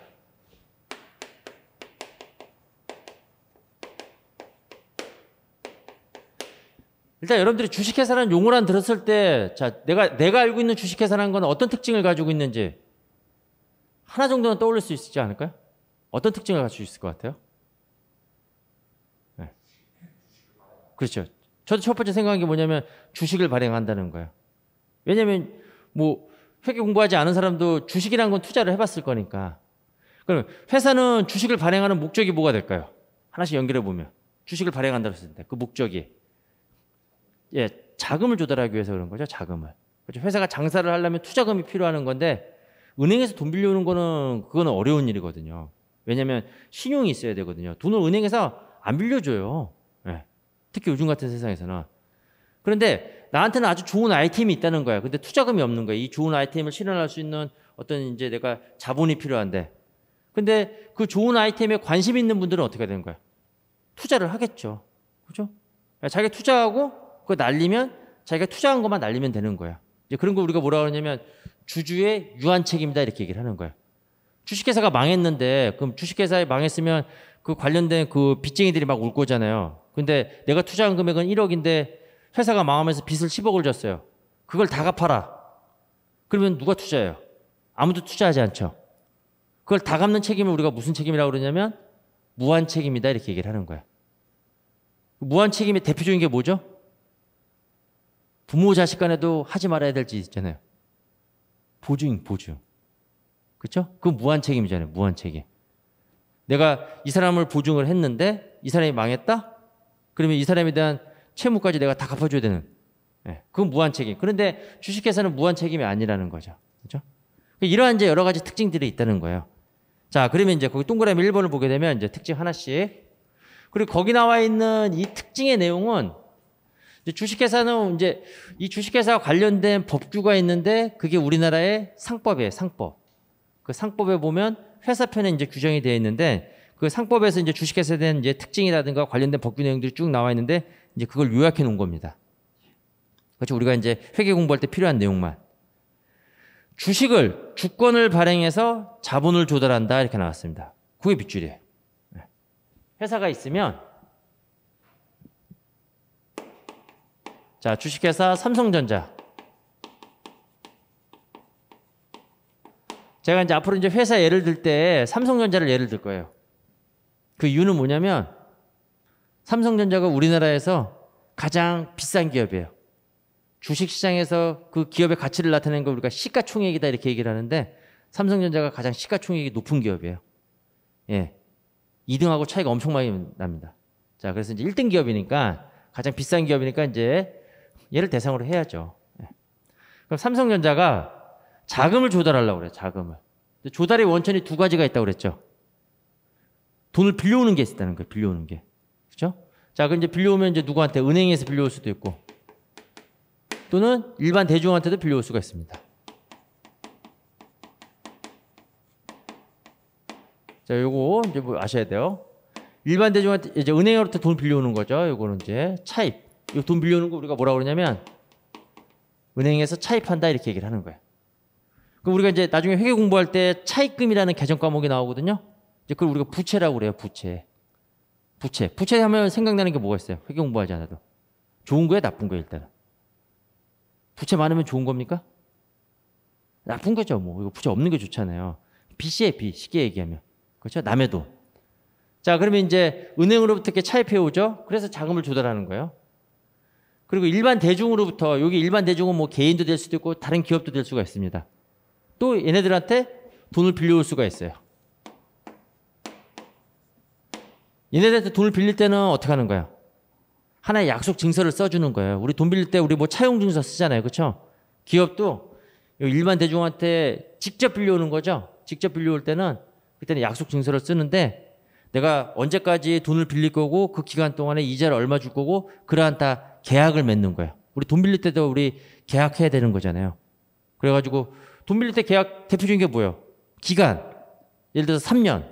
일단 여러분들이 주식회사라는 용어란 들었을 때, 자, 내가, 내가 알고 있는 주식회사라는 건 어떤 특징을 가지고 있는지 하나 정도는 떠올릴 수 있지 않을까요? 어떤 특징을 가지고 있을 것 같아요? 네. 그렇죠. 저도 첫 번째 생각한 게 뭐냐면 주식을 발행한다는 거예요. 왜냐면 뭐 회계 공부하지 않은 사람도 주식이란 건 투자를 해봤을 거니까. 그럼 회사는 주식을 발행하는 목적이 뭐가 될까요? 하나씩 연결해 보면 주식을 발행한다고 했을 때 그 목적이 예, 자금을 조달하기 위해서 그런 거죠. 자금을. 그렇죠. 회사가 장사를 하려면 투자금이 필요하는 건데 은행에서 돈 빌려오는 거는 그거는 어려운 일이거든요. 왜냐하면 신용이 있어야 되거든요. 돈을 은행에서 안 빌려줘요. 예. 특히 요즘 같은 세상에서는. 그런데 나한테는 아주 좋은 아이템이 있다는 거야. 근데 투자금이 없는 거야. 이 좋은 아이템을 실현할 수 있는 어떤 이제 내가 자본이 필요한데. 근데 그 좋은 아이템에 관심 있는 분들은 어떻게 되는 거야? 투자를 하겠죠. 그죠? 예, 자기가 투자하고 그거 날리면 자기가 투자한 것만 날리면 되는 거야. 이제 그런 거 우리가 뭐라 그러냐면 주주의 유한 책임이다 이렇게 얘기를 하는 거야. 주식회사가 망했는데 그럼 주식회사에 망했으면 그 관련된 그 빚쟁이들이 막울 거잖아요. 근데 내가 투자한 금액은 1억인데 회사가 망하면서 빚을 10억을 졌어요. 그걸 다 갚아라. 그러면 누가 투자해요? 아무도 투자하지 않죠. 그걸 다 갚는 책임을 우리가 무슨 책임이라고 그러냐면 무한 책임이다 이렇게 얘기를 하는 거야. 무한 책임의 대표적인 게 뭐죠? 부모 자식 간에도 하지 말아야 될짓 있잖아요. 보증, 보증. 그렇죠? 그 무한 책임이잖아요. 무한 책임. 내가 이 사람을 보증을 했는데 이 사람이 망했다? 그러면 이 사람에 대한 채무까지 내가 다 갚아줘야 되는. 네, 그건 무한 책임. 그런데 주식회사는 무한 책임이 아니라는 거죠. 그렇죠? 이러한 이제 여러 가지 특징들이 있다는 거예요. 자, 그러면 이제 거기 동그라미 1번을 보게 되면 이제 특징 하나씩. 그리고 거기 나와 있는 이 특징의 내용은 주식회사는 이제 이 주식회사와 관련된 법규가 있는데 그게 우리나라의 상법이에요. 상법. 그 상법에 보면 회사편에 이제 규정이 되어 있는데 그 상법에서 이제 주식회사에 대한 이제 특징이라든가 관련된 법규 내용들이 쭉 나와 있는데 이제 그걸 요약해 놓은 겁니다. 그렇죠. 우리가 이제 회계 공부할 때 필요한 내용만. 주식을 주권을 발행해서 자본을 조달한다 이렇게 나왔습니다. 그게 밑줄이에요. 네. 회사가 있으면 자, 주식회사 삼성전자. 제가 이제 앞으로 이제 회사 예를 들 때 삼성전자를 예를 들 거예요. 그 이유는 뭐냐면 삼성전자가 우리나라에서 가장 비싼 기업이에요. 주식시장에서 그 기업의 가치를 나타낸 걸 우리가 시가총액이다 이렇게 얘기를 하는데 삼성전자가 가장 시가총액이 높은 기업이에요. 예. 2등하고 차이가 엄청 많이 납니다. 자, 그래서 이제 1등 기업이니까 가장 비싼 기업이니까 이제 얘를 대상으로 해야죠. 예. 그럼 삼성전자가 자금을 조달하려고 그래요. 자금을. 조달의 원천이 두 가지가 있다고 그랬죠. 돈을 빌려오는 게 있다는 었 거예요. 빌려오는 게. 그렇죠? 자, 그럼 이제 빌려오면 이제 누구한테 은행에서 빌려올 수도 있고 또는 일반 대중한테도 빌려올 수가 있습니다. 자, 요거 이제 뭐 아셔야 돼요. 일반 대중한테 이제 은행으로부터 돈 빌려오는 거죠. 요거는 이제 차입. 돈 빌려오는 거 우리가 뭐라 그러냐면 은행에서 차입한다 이렇게 얘기를 하는 거예요. 그럼 우리가 이제 나중에 회계 공부할 때 차입금이라는 개정 과목이 나오거든요. 이제 그걸 우리가 부채라고 그래요. 부채. 부채. 부채 하면 생각나는 게 뭐가 있어요? 회계 공부하지 않아도. 좋은 거예요, 나쁜 거예요, 일단은. 부채 많으면 좋은 겁니까? 나쁜 거죠, 뭐. 이거 부채 없는 게 좋잖아요. 빚이에요, 빚. 쉽게 얘기하면. 그렇죠? 남의 돈. 자, 그러면 이제 은행으로부터 이렇게 차입해 오죠? 그래서 자금을 조달하는 거예요. 그리고 일반 대중으로부터 여기 일반 대중은 뭐 개인도 될 수도 있고 다른 기업도 될 수가 있습니다. 또 얘네들한테 돈을 빌려올 수가 있어요. 얘네들한테 돈을 빌릴 때는 어떻게 하는 거야 하나의 약속 증서를 써주는 거예요. 우리 돈 빌릴 때 우리 뭐 차용 증서 쓰잖아요, 그렇죠? 기업도 일반 대중한테 직접 빌려오는 거죠. 직접 빌려올 때는 그때는 약속 증서를 쓰는데 내가 언제까지 돈을 빌릴 거고 그 기간 동안에 이자를 얼마 줄 거고 그러한 다 계약을 맺는 거예요. 우리 돈 빌릴 때도 우리 계약해야 되는 거잖아요. 그래가지고 돈 빌릴 때 계약 대표적인 게 뭐예요? 기간. 예를 들어서 3년.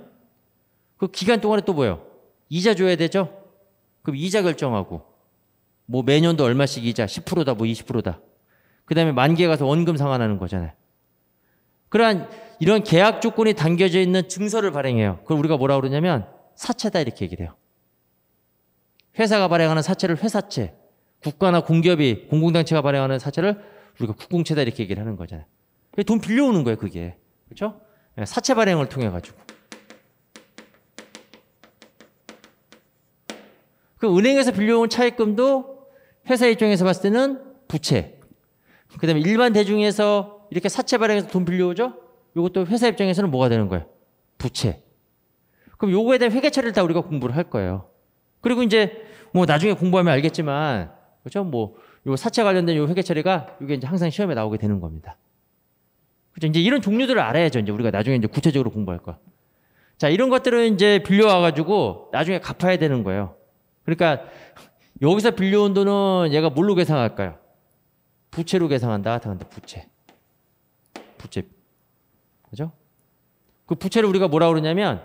그 기간 동안에 또 뭐예요? 이자 줘야 되죠? 그럼 이자 결정하고 뭐 매년도 얼마씩 이자 10%다 뭐 20%다. 그 다음에 만기에 가서 원금 상환하는 거잖아요. 그러한 이런 계약 조건이 담겨져 있는 증서를 발행해요. 그걸 우리가 뭐라 그러냐면 사채다 이렇게 얘기를 해요. 회사가 발행하는 사채를 회사채, 국가나 공기업이 공공단체가 발행하는 사채를 우리가 국공채다 이렇게 얘기를 하는 거잖아요. 돈 빌려오는 거예요, 그게. 그렇죠? 예, 사채 발행을 통해 가지고. 그 은행에서 빌려온 차입금도 회사 입장에서 봤을 때는 부채. 그다음에 일반 대중에서 이렇게 사채 발행해서 돈 빌려오죠? 이것도 회사 입장에서는 뭐가 되는 거예요? 부채. 그럼 요거에 대한 회계처리를 다 우리가 공부를 할 거예요. 그리고 이제 뭐 나중에 공부하면 알겠지만 그렇죠? 뭐요 사채 관련된 요 회계 처리가 이게 이제 항상 시험에 나오게 되는 겁니다. 그렇죠? 이제 이런 종류들을 알아야죠. 이제 우리가 나중에 이제 구체적으로 공부할 거. 자, 이런 것들은 이제 빌려와 가지고 나중에 갚아야 되는 거예요. 그러니까 여기서 빌려온 돈은 얘가 뭘로 계산할까요 부채로 계산한다 하는데 부채. 부채. 그죠? 그 부채를 우리가 뭐라 그러냐면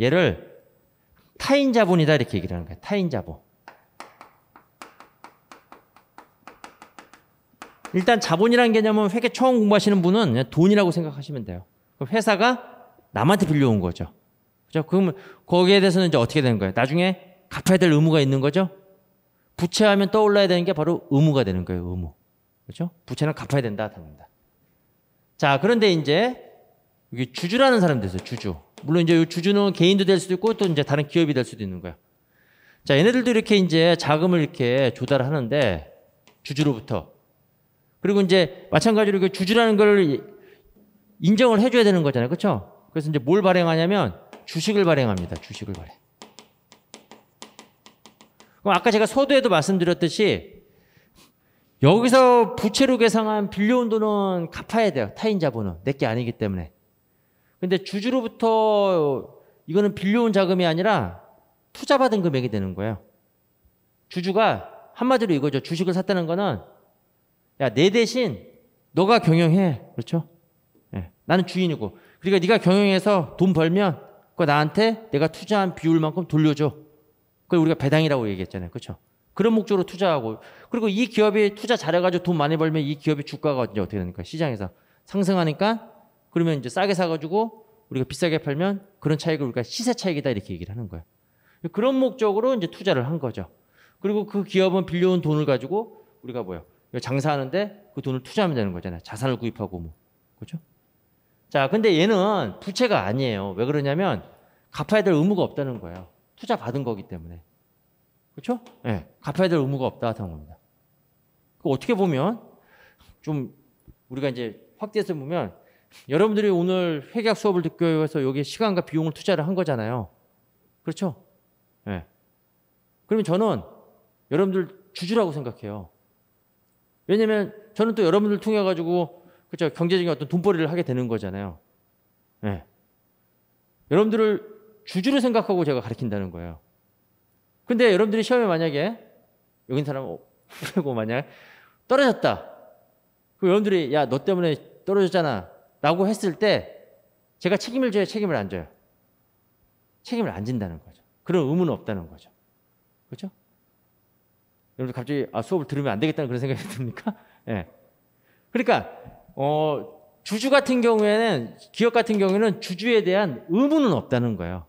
얘를 타인 자본이다 이렇게 얘기를 하는 거예요. 타인 자본. 일단 자본이라는 개념은 회계 처음 공부하시는 분은 돈이라고 생각하시면 돼요. 회사가 남한테 빌려온 거죠. 그죠? 그러면 거기에 대해서는 이제 어떻게 되는 거예요? 나중에 갚아야 될 의무가 있는 거죠? 부채하면 떠올라야 되는 게 바로 의무가 되는 거예요, 의무. 그렇죠? 부채는 갚아야 된다, 됩니다. 자, 그런데 이제 여기 주주라는 사람도 있어요, 주주. 물론 이제 이 주주는 개인도 될 수도 있고 또 이제 다른 기업이 될 수도 있는 거예요 자, 얘네들도 이렇게 이제 자금을 이렇게 조달하는데 주주로부터 그리고 이제 마찬가지로 그 주주라는 걸 인정을 해줘야 되는 거잖아요. 그렇죠? 그래서 이제 뭘 발행하냐면 주식을 발행합니다. 주식을 발행. 그럼 아까 제가 서두에도 말씀드렸듯이 여기서 부채로 계상한 빌려온 돈은 갚아야 돼요. 타인 자본은 내게 아니기 때문에. 근데 주주로부터 이거는 빌려온 자금이 아니라 투자받은 금액이 되는 거예요. 주주가 한마디로 이거죠. 주식을 샀다는 거는 야, 내 대신 너가 경영해. 그렇죠? 예. 나는 주인이고. 그러니까 네가 경영해서 돈 벌면 그 나한테 내가 투자한 비율만큼 돌려줘. 그걸 우리가 배당이라고 얘기했잖아요. 그렇죠? 그런 목적으로 투자하고 그리고 이 기업이 투자 잘해가지고 돈 많이 벌면 이 기업의 주가가 이제 어떻게 되니까 시장에서 상승하니까 그러면 이제 싸게 사가지고 우리가 비싸게 팔면 그런 차익을 우리가 시세 차익이다 이렇게 얘기를 하는 거예요. 그런 목적으로 이제 투자를 한 거죠. 그리고 그 기업은 빌려온 돈을 가지고 우리가 뭐요 장사하는데 그 돈을 투자하면 되는 거잖아요. 자산을 구입하고 뭐. 그죠? 자, 근데 얘는 부채가 아니에요. 왜 그러냐면 갚아야 될 의무가 없다는 거예요. 투자 받은 거기 때문에. 그렇죠? 예. 네, 갚아야 될 의무가 없다 하는 겁니다. 그 어떻게 보면 좀 우리가 이제 확대해서 보면 여러분들이 오늘 회계학 수업을 듣기 위해서 여기 시간과 비용을 투자를 한 거잖아요. 그렇죠? 예. 네. 그러면 저는 여러분들 주주라고 생각해요. 왜냐면 저는 또 여러분들 통해 가지고 그렇죠 경제적인 어떤 돈벌이를 하게 되는 거잖아요. 예. 네. 여러분들을 주주로 생각하고 제가 가르친다는 거예요. 근데 여러분들이 시험에 만약에 여긴 사람 빼고 어, *laughs* 뭐 만약 떨어졌다. 그 여러분들이 야너 때문에 떨어졌잖아라고 했을 때 제가 책임을 져야 책임을 안 져요. 책임을 안 진다는 거죠. 그런 의무는 없다는 거죠. 그렇죠? 여러분 갑자기 아, 수업을 들으면 안 되겠다는 그런 생각이 *laughs* 듭니까? 예. 네. 그러니까 어, 주주 같은 경우에는 기업 같은 경우에는 주주에 대한 의무는 없다는 거예요.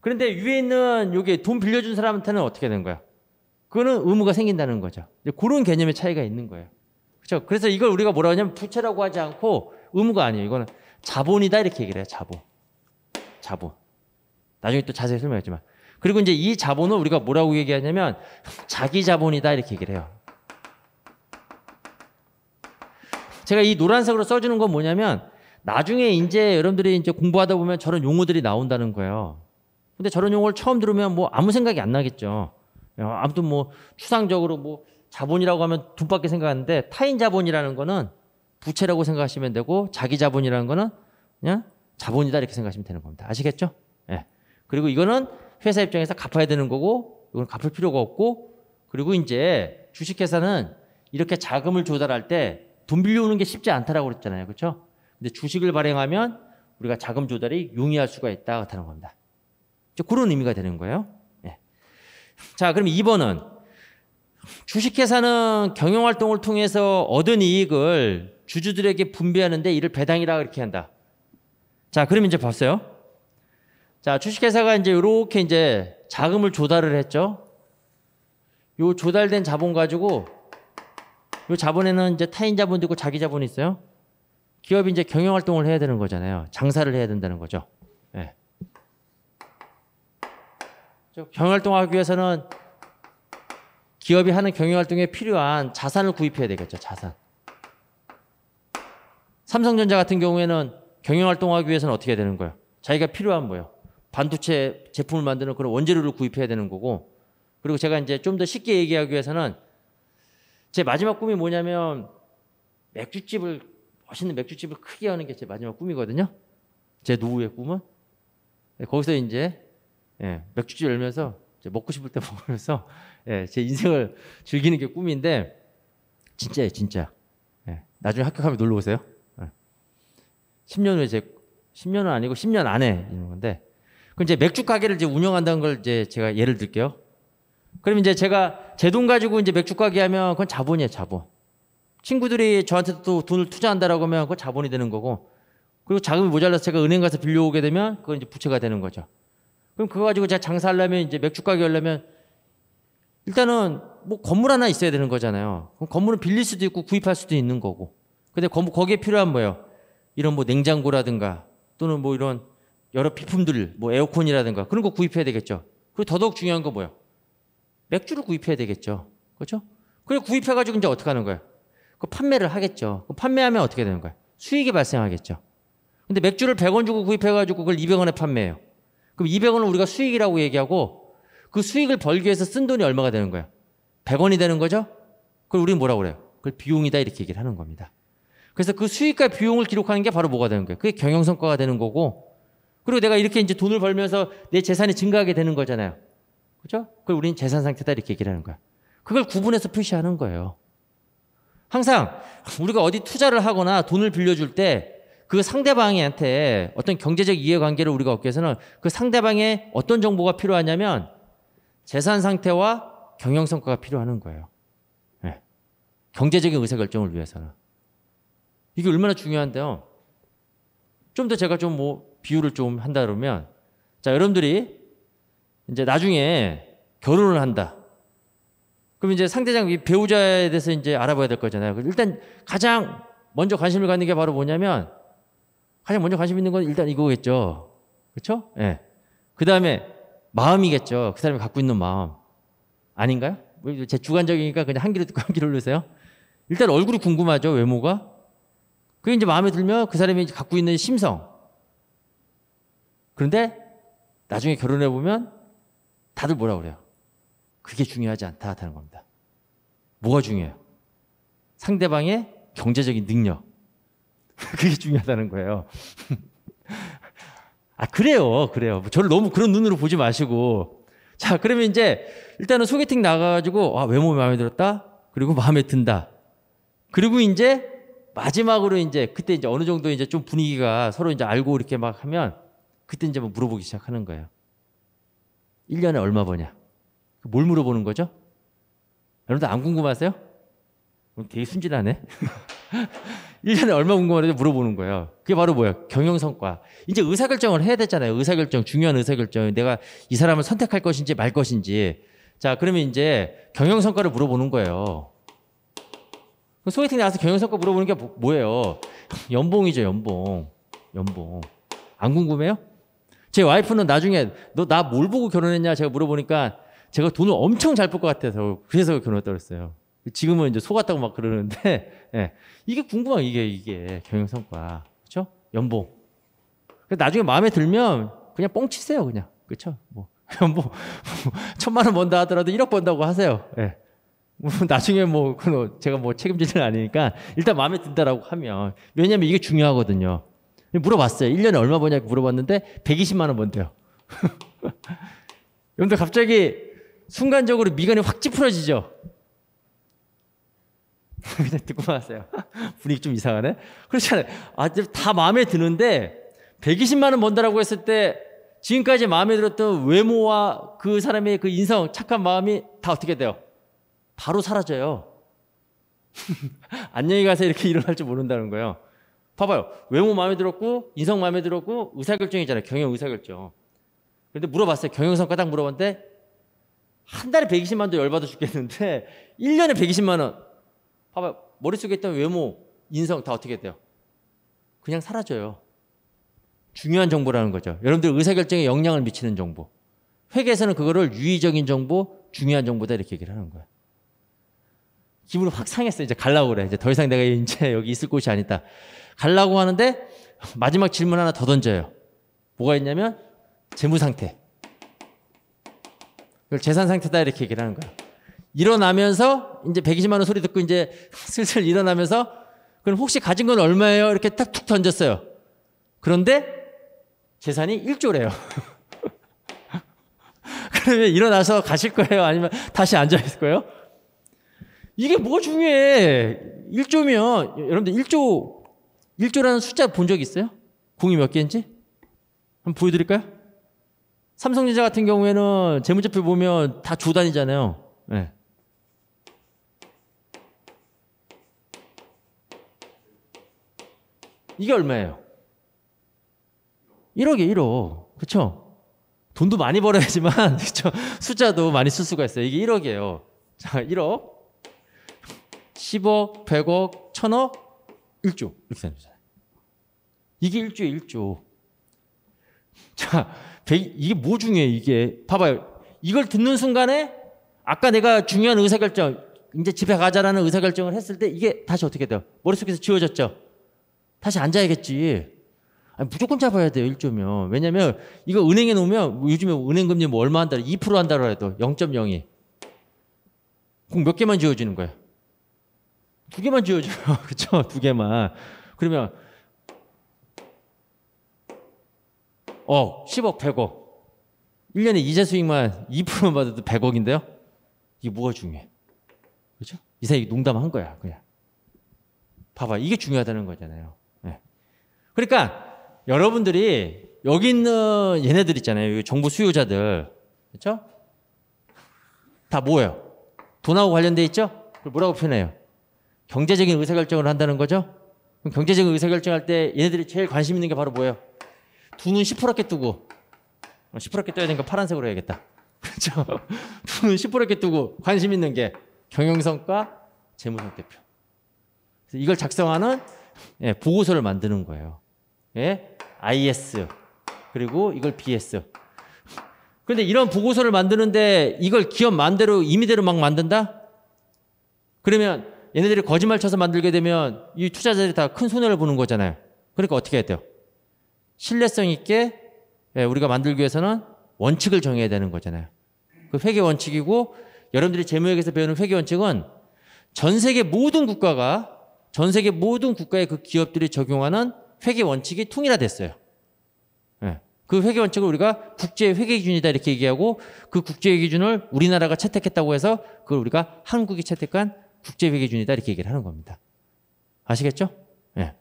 그런데 위에 있는 여기 돈 빌려준 사람한테는 어떻게 된 거야? 그거는 의무가 생긴다는 거죠. 그런 개념의 차이가 있는 거예요. 그렇죠? 그래서 이걸 우리가 뭐라 하냐면 부채라고 하지 않고 의무가 아니에요. 이거는 자본이다 이렇게 얘기를 해요. 자본. 자본. 나중에 또 자세히 설명했지만 그리고 이제 이 자본을 우리가 뭐라고 얘기하냐면 자기 자본이다 이렇게 얘기를 해요. 제가 이 노란색으로 써주는 건 뭐냐면 나중에 이제 여러분들이 이제 공부하다 보면 저런 용어들이 나온다는 거예요. 근데 저런 용어를 처음 들으면 뭐 아무 생각이 안 나겠죠. 어, 아무튼 뭐 추상적으로 뭐 자본이라고 하면 돈밖에 생각하는데 타인 자본이라는 거는 부채라고 생각하시면 되고 자기 자본이라는 거는 그냥 자본이다 이렇게 생각하시면 되는 겁니다. 아시겠죠? 예. 그리고 이거는 회사 입장에서 갚아야 되는 거고 이건 갚을 필요가 없고 그리고 이제 주식회사는 이렇게 자금을 조달할 때 돈 빌려오는 게 쉽지 않다라고 그랬잖아요. 그렇죠? 근데 주식을 발행하면 우리가 자금 조달이 용이할 수가 있다 같다는 겁니다. 그런 의미가 되는 거예요. 예. 자, 그럼 2번은 주식회사는 경영활동을 통해서 얻은 이익을 주주들에게 분배하는데 이를 배당이라 고 이렇게 한다. 자, 그럼 이제 봤어요. 자, 주식회사가 이제 이렇게 이제 자금을 조달을 했죠. 요 조달된 자본 가지고 요 자본에는 이제 타인 자본도 있고 자기 자본이 있어요. 기업이 이제 경영 활동을 해야 되는 거잖아요. 장사를 해야 된다는 거죠. 예. 경영 활동하기 위해서는 기업이 하는 경영 활동에 필요한 자산을 구입해야 되겠죠. 자산. 삼성전자 같은 경우에는 경영 활동하기 위해서는 어떻게 되는 거예요? 자기가 필요한 뭐예요? 반도체 제품을 만드는 그런 원재료를 구입해야 되는 거고 그리고 제가 이제 좀 더 쉽게 얘기하기 위해서는 제 마지막 꿈이 뭐냐면 맥주집을 멋있는 맥주집을 크게 하는 게 제 마지막 꿈이거든요. 제 노후의 꿈은 예, 거기서 이제 예, 맥주집 열면서 먹고 싶을 때 *laughs* 먹으면서 예, 제 인생을 즐기는 게 꿈인데 진짜예요, 진짜. 예, 나중에 합격하면 놀러 오세요. 10년 예. 후에 제 10년은 아니고 10년 안에 있는 건데 그럼 이제 맥주 가게를 이제 운영한다는 걸 이제 제가 예를 들게요. 그럼 이제 제가 제 돈 가지고 이제 맥주 가게 하면 그건 자본이에요, 자본. 친구들이 저한테 또 돈을 투자한다라고 하면 그건 자본이 되는 거고. 그리고 자금이 모자라서 제가 은행 가서 빌려오게 되면 그건 이제 부채가 되는 거죠. 그럼 그거 가지고 제가 장사하려면 이제 맥주 가게 하려면 일단은 뭐 건물 하나 있어야 되는 거잖아요. 그럼 건물은 빌릴 수도 있고 구입할 수도 있는 거고. 근데 거기에 필요한 뭐예요? 이런 뭐 냉장고라든가 또는 뭐 이런 여러 비품들, 뭐 에어컨이라든가 그런 거 구입해야 되겠죠. 그리고 더더욱 중요한 거뭐예요 맥주를 구입해야 되겠죠. 그렇죠? 그리고 구입해가지고 이제 어떻게 하는 거예요? 그 판매를 하겠죠. 그 판매하면 어떻게 되는 거예요? 수익이 발생하겠죠. 근데 맥주를 100원 주고 구입해가지고 그걸 200원에 판매해요. 그럼 200원을 우리가 수익이라고 얘기하고 그 수익을 벌기 위해서 쓴 돈이 얼마가 되는 거예요? 100원이 되는 거죠? 그걸 우리는 뭐라고 그래요? 그걸 비용이다 이렇게 얘기를 하는 겁니다. 그래서 그 수익과 비용을 기록하는 게 바로 뭐가 되는 거예요? 그게 경영성과가 되는 거고 그리고 내가 이렇게 이제 돈을 벌면서 내 재산이 증가하게 되는 거잖아요. 그죠? 그걸 우리는 재산 상태다 이렇게 얘기를 하는 거야. 그걸 구분해서 표시하는 거예요. 항상 우리가 어디 투자를 하거나 돈을 빌려줄 때 그 상대방한테 어떤 경제적 이해관계를 우리가 얻기 위해서는 그 상대방의 어떤 정보가 필요하냐면 재산 상태와 경영 성과가 필요하는 거예요. 네. 경제적인 의사결정을 위해서는. 이게 얼마나 중요한데요. 좀 더 제가 좀뭐 비유를 좀 한다 그러면 자 여러분들이 이제 나중에 결혼을 한다. 그럼 이제 상대장 배우자에 대해서 이제 알아봐야 될 거잖아요. 일단 가장 먼저 관심을 갖는 게 바로 뭐냐면 가장 먼저 관심 있는 건 일단 이거겠죠. 그렇죠? 예. 네. 그 다음에 마음이겠죠. 그 사람이 갖고 있는 마음 아닌가요? 뭐 제 주관적이니까 그냥 한 귀로 듣고 한 귀로 흘리세요. 일단 얼굴이 궁금하죠. 외모가. 그게 이제 마음에 들면 그 사람이 갖고 있는 심성. 그런데 나중에 결혼해 보면 다들 뭐라 그래요? 그게 중요하지 않다 하는 겁니다. 뭐가 중요해요? 상대방의 경제적인 능력. *laughs* 그게 중요하다는 거예요. *laughs* 아, 그래요. 그래요. 뭐 저를 너무 그런 눈으로 보지 마시고. 자, 그러면 이제 일단은 소개팅 나가가지고, 아, 외모 마음에 들었다? 그리고 마음에 든다. 그리고 이제 마지막으로 이제 그때 이제 어느 정도 이제 좀 분위기가 서로 이제 알고 이렇게 막 하면 그때 이제 뭐 물어보기 시작하는 거예요. 1년에 얼마 버냐? 그 뭘 물어보는 거죠? 여러분들 안 궁금하세요? 어, 되게 순진하네. 1년에 *laughs* 얼마 궁금하냐 물어보는 거예요. 그게 바로 뭐예요? 경영성과. 이제 의사결정을 해야 되잖아요. 의사결정, 중요한 의사결정. 내가 이 사람을 선택할 것인지 말 것인지. 자, 그러면 이제 경영성과를 물어보는 거예요. 소개팅 나와서 경영성과 물어보는 게 뭐, 예요 연봉이죠, 연봉. 연봉. 안 궁금해요? 제 와이프는 나중에 너 나 뭘 보고 결혼했냐 제가 물어보니까 제가 돈을 엄청 잘 벌 것 같아서 그래서 결혼했다고 그어요 지금은 이제 속았다고 막 그러는데 *laughs* 예. 이게 궁금한 이게 이게 경영 성과 그렇죠? 연봉. 나중에 마음에 들면 그냥 뻥치세요 그냥 그렇죠? 뭐 *laughs* 연봉 *laughs* 천만 원 번다 하더라도 1억 번다고 하세요. 예. 뭐 나중에 뭐 제가 뭐책임지는 아니니까 일단 마음에 든다라고 하면 왜냐하면 이게 중요하거든요. 물어봤어요. 1년에 얼마 버냐고 물어봤는데 120만 원 번대요. *laughs* 여러분들 갑자기 순간적으로 미간이 확찌푸러지죠 *laughs* 그냥 듣고 나왔어요. *laughs* 분위기 좀 이상하네. 그렇잖아요. 아, 다 마음에 드는데 120만 원 번다라고 했을 때 지금까지 마음에 들었던 외모와 그 사람의 그 인성, 착한 마음이 다 어떻게 돼요? 바로 사라져요. 안녕히 가서 이렇게 일어날 줄 모른다는 거예요. 봐봐요. 외모 마음에 들었고 인성 마음에 들었고 의사결정이잖아요. 경영 의사결정. 그런데 물어봤어요. 경영성과 딱 물어봤는데 한 달에 120만도 열받아 죽겠는데 1년에 *laughs* 120만 원. 봐봐 요 머릿속에 있던 외모, 인성 다 어떻게 돼요? 그냥 사라져요. 중요한 정보라는 거죠. 여러분들 의사결정에 영향을 미치는 정보. 회계에서는 그거를 유의적인 정보, 중요한 정보다 이렇게 얘기를 하는 거예요. 기분이 확 상했어요. 이제 갈라고 그래. 이제 더 이상 내가 이제 여기 있을 곳이 아니다. 갈라고 하는데 마지막 질문 하나 더 던져요. 뭐가 있냐면 재무 상태. 이걸 재산 상태다 이렇게 얘기를 하는 거예요. 일어나면서 이제 120만 원 소리 듣고 이제 슬슬 일어나면서 그럼 혹시 가진 건 얼마예요? 이렇게 딱툭 던졌어요. 그런데 재산이 1조래요. *laughs* 그러면 일어나서 가실 거예요? 아니면 다시 앉아 있을 거예요? 이게 뭐 중요해? 1조면 여러분들 1조 1조라는 숫자 본 적 있어요? 공이 몇 개인지? 한번 보여드릴까요? 삼성전자 같은 경우에는 재무제표 보면 다 조단이잖아요. 네. 이게 얼마예요? 1억에 1억. 그렇죠? 돈도 많이 벌어야지만 *laughs* 그렇 숫자도 많이 쓸 수가 있어요. 이게 1억이에요. 자, 1억. 10억, 100억, 1000억, 1조 이렇게 되는 거잖아요. 이게 1조에 1조. 자, 이게 뭐 중요해 이게. 봐봐요. 이걸 듣는 순간에 아까 내가 중요한 의사결정, 이제 집에 가자라는 의사결정을 했을 때 이게 다시 어떻게 돼요? 머릿속에서 지워졌죠? 다시 앉아야겠지. 아니, 무조건 잡아야 돼요, 1조면. 왜냐면 이거 은행에 놓으면 뭐 요즘에 은행금리 뭐 얼마 한다, 2% 한다고 해도 0.02. 그럼 몇 개만 지워지는 거예요? 두 개만 지어줘요. *laughs* 그쵸? 두 개만. 그러면 어, 10억, 100억. 1년에 이자 수익만 2%만 받아도 100억인데요? 이게 뭐가 중요해? 그죠? 이 사람이 농담한 거야, 그냥. 봐봐, 이게 중요하다는 거잖아요. 네. 그러니까 여러분들이 여기 있는 얘네들 있잖아요. 여기 정부 수요자들. 그죠다 뭐예요? 돈하고 관련돼 있죠? 그걸 뭐라고 표현해요? 경제적인 의사결정을 한다는 거죠. 그럼 경제적인 의사결정할 때 얘네들이 제일 관심 있는 게 바로 뭐예요? 두 눈 시퍼렇게 뜨고 어, 시퍼렇게 떠야 되니까 파란색으로 해야겠다. *laughs* 그렇죠? 두 눈 시퍼렇게 뜨고 관심 있는 게 경영성과 재무성대표. 이걸 작성하는 예, 보고서를 만드는 거예요. 예? IS 그리고 이걸 BS. 그데 이런 보고서를 만드는데 이걸 기업 만대로 임의대로 막 만든다? 그러면 얘네들이 거짓말 쳐서 만들게 되면 이 투자자들이 다 큰 손해를 보는 거잖아요. 그러니까 어떻게 해야 돼요? 신뢰성 있게 예, 우리가 만들기 위해서는 원칙을 정해야 되는 거잖아요. 그 회계 원칙이고 여러분들이 재무역에서 배우는 회계 원칙은 전 세계 모든 국가가 전 세계 모든 국가의 그 기업들이 적용하는 회계 원칙이 통일화됐어요. 예, 그 회계 원칙을 우리가 국제 회계 기준이다 이렇게 얘기하고 그 국제 기준을 우리나라가 채택했다고 해서 그걸 우리가 한국이 채택한 국제회 기준이다 이렇게 얘기를 하는 겁니다. 아시겠죠? 예. 네.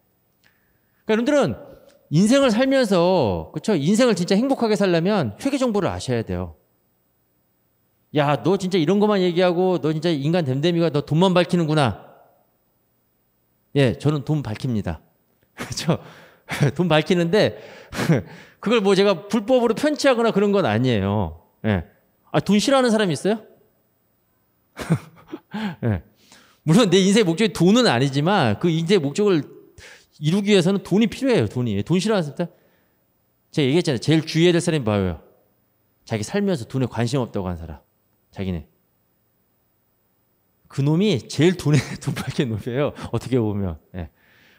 그러니까 여러분들은 인생을 살면서 그렇죠? 인생을 진짜 행복하게 살려면 회계 정보를 아셔야 돼요. 야, 너 진짜 이런 것만 얘기하고 너 진짜 인간 댐댐이가 너 돈만 밝히는구나. 예, 저는 돈 밝힙니다. *laughs* 그렇죠? *laughs* 돈 밝히는데 *laughs* 그걸 뭐 제가 불법으로 편취하거나 그런 건 아니에요. 예. 아, 돈 싫어하는 사람이 있어요? 예. 물론 내 인생의 목적이 돈은 아니지만 그 인생의 목적을 이루기 위해서는 돈이 필요해요. 돈이. 돈 싫어하십니까? 제가 얘기했잖아요. 제일 주의해야 될 사람이 뭐예요? 자기 살면서 돈에 관심 없다고 한 사람. 자기네. 그 놈이 제일 돈에 *laughs* 돈 밝힌 놈이에요. 어떻게 보면. 예.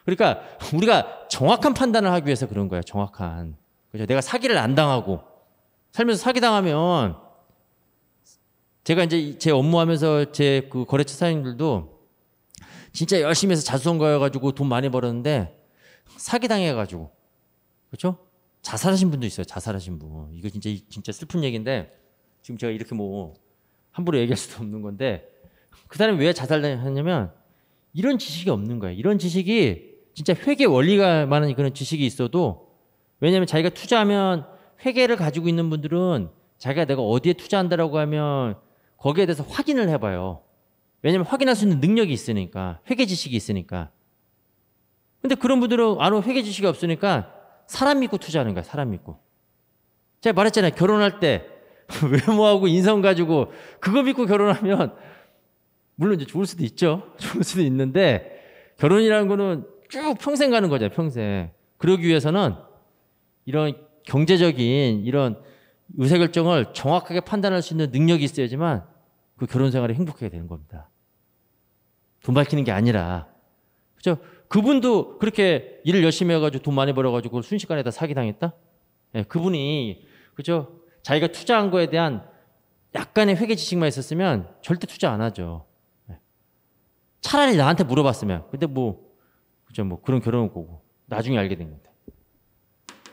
그러니까 우리가 정확한 판단을 하기 위해서 그런 거야. 정확한. 그죠? 내가 사기를 안 당하고 살면서 사기 당하면 제가 이제 제 업무하면서 제 그 거래처 사장님들도 진짜 열심히 해서 자수성가해가지고 돈 많이 벌었는데 사기당해가지고 그렇죠? 자살하신 분도 있어요. 자살하신 분. 이거 진짜 진짜 슬픈 얘기인데 지금 제가 이렇게 뭐 함부로 얘기할 수도 없는 건데 그 사람이 왜 자살하냐면 이런 지식이 없는 거예요. 이런 지식이 진짜 회계 원리가 많은 그런 지식이 있어도 왜냐하면 자기가 투자하면 회계를 가지고 있는 분들은 자기가 내가 어디에 투자한다라고 하면 거기에 대해서 확인을 해봐요. 왜냐면 확인할 수 있는 능력이 있으니까 회계 지식이 있으니까. 근데 그런 분들은 아무 회계 지식이 없으니까 사람 믿고 투자하는 거야. 사람 믿고. 제가 말했잖아요. 결혼할 때 *laughs* 외모하고 인성 가지고 그거 믿고 결혼하면 물론 이제 좋을 수도 있죠. *laughs* 좋을 수도 있는데 결혼이라는 거는 쭉 평생 가는 거죠. 평생. 그러기 위해서는 이런 경제적인 이런 의사결정을 정확하게 판단할 수 있는 능력이 있어야지만 그 결혼 생활에 행복하게 되는 겁니다. 돈 밝히는 게 아니라 그죠? 그분도 그렇게 일을 열심히 해가지고 돈 많이 벌어가지고 순식간에 다 사기당했다. 예, 그분이 그죠? 자기가 투자한 거에 대한 약간의 회계 지식만 있었으면 절대 투자 안 하죠. 예. 차라리 나한테 물어봤으면. 근데 뭐 그죠? 뭐 그런 결혼을 거고 나중에 알게 된니다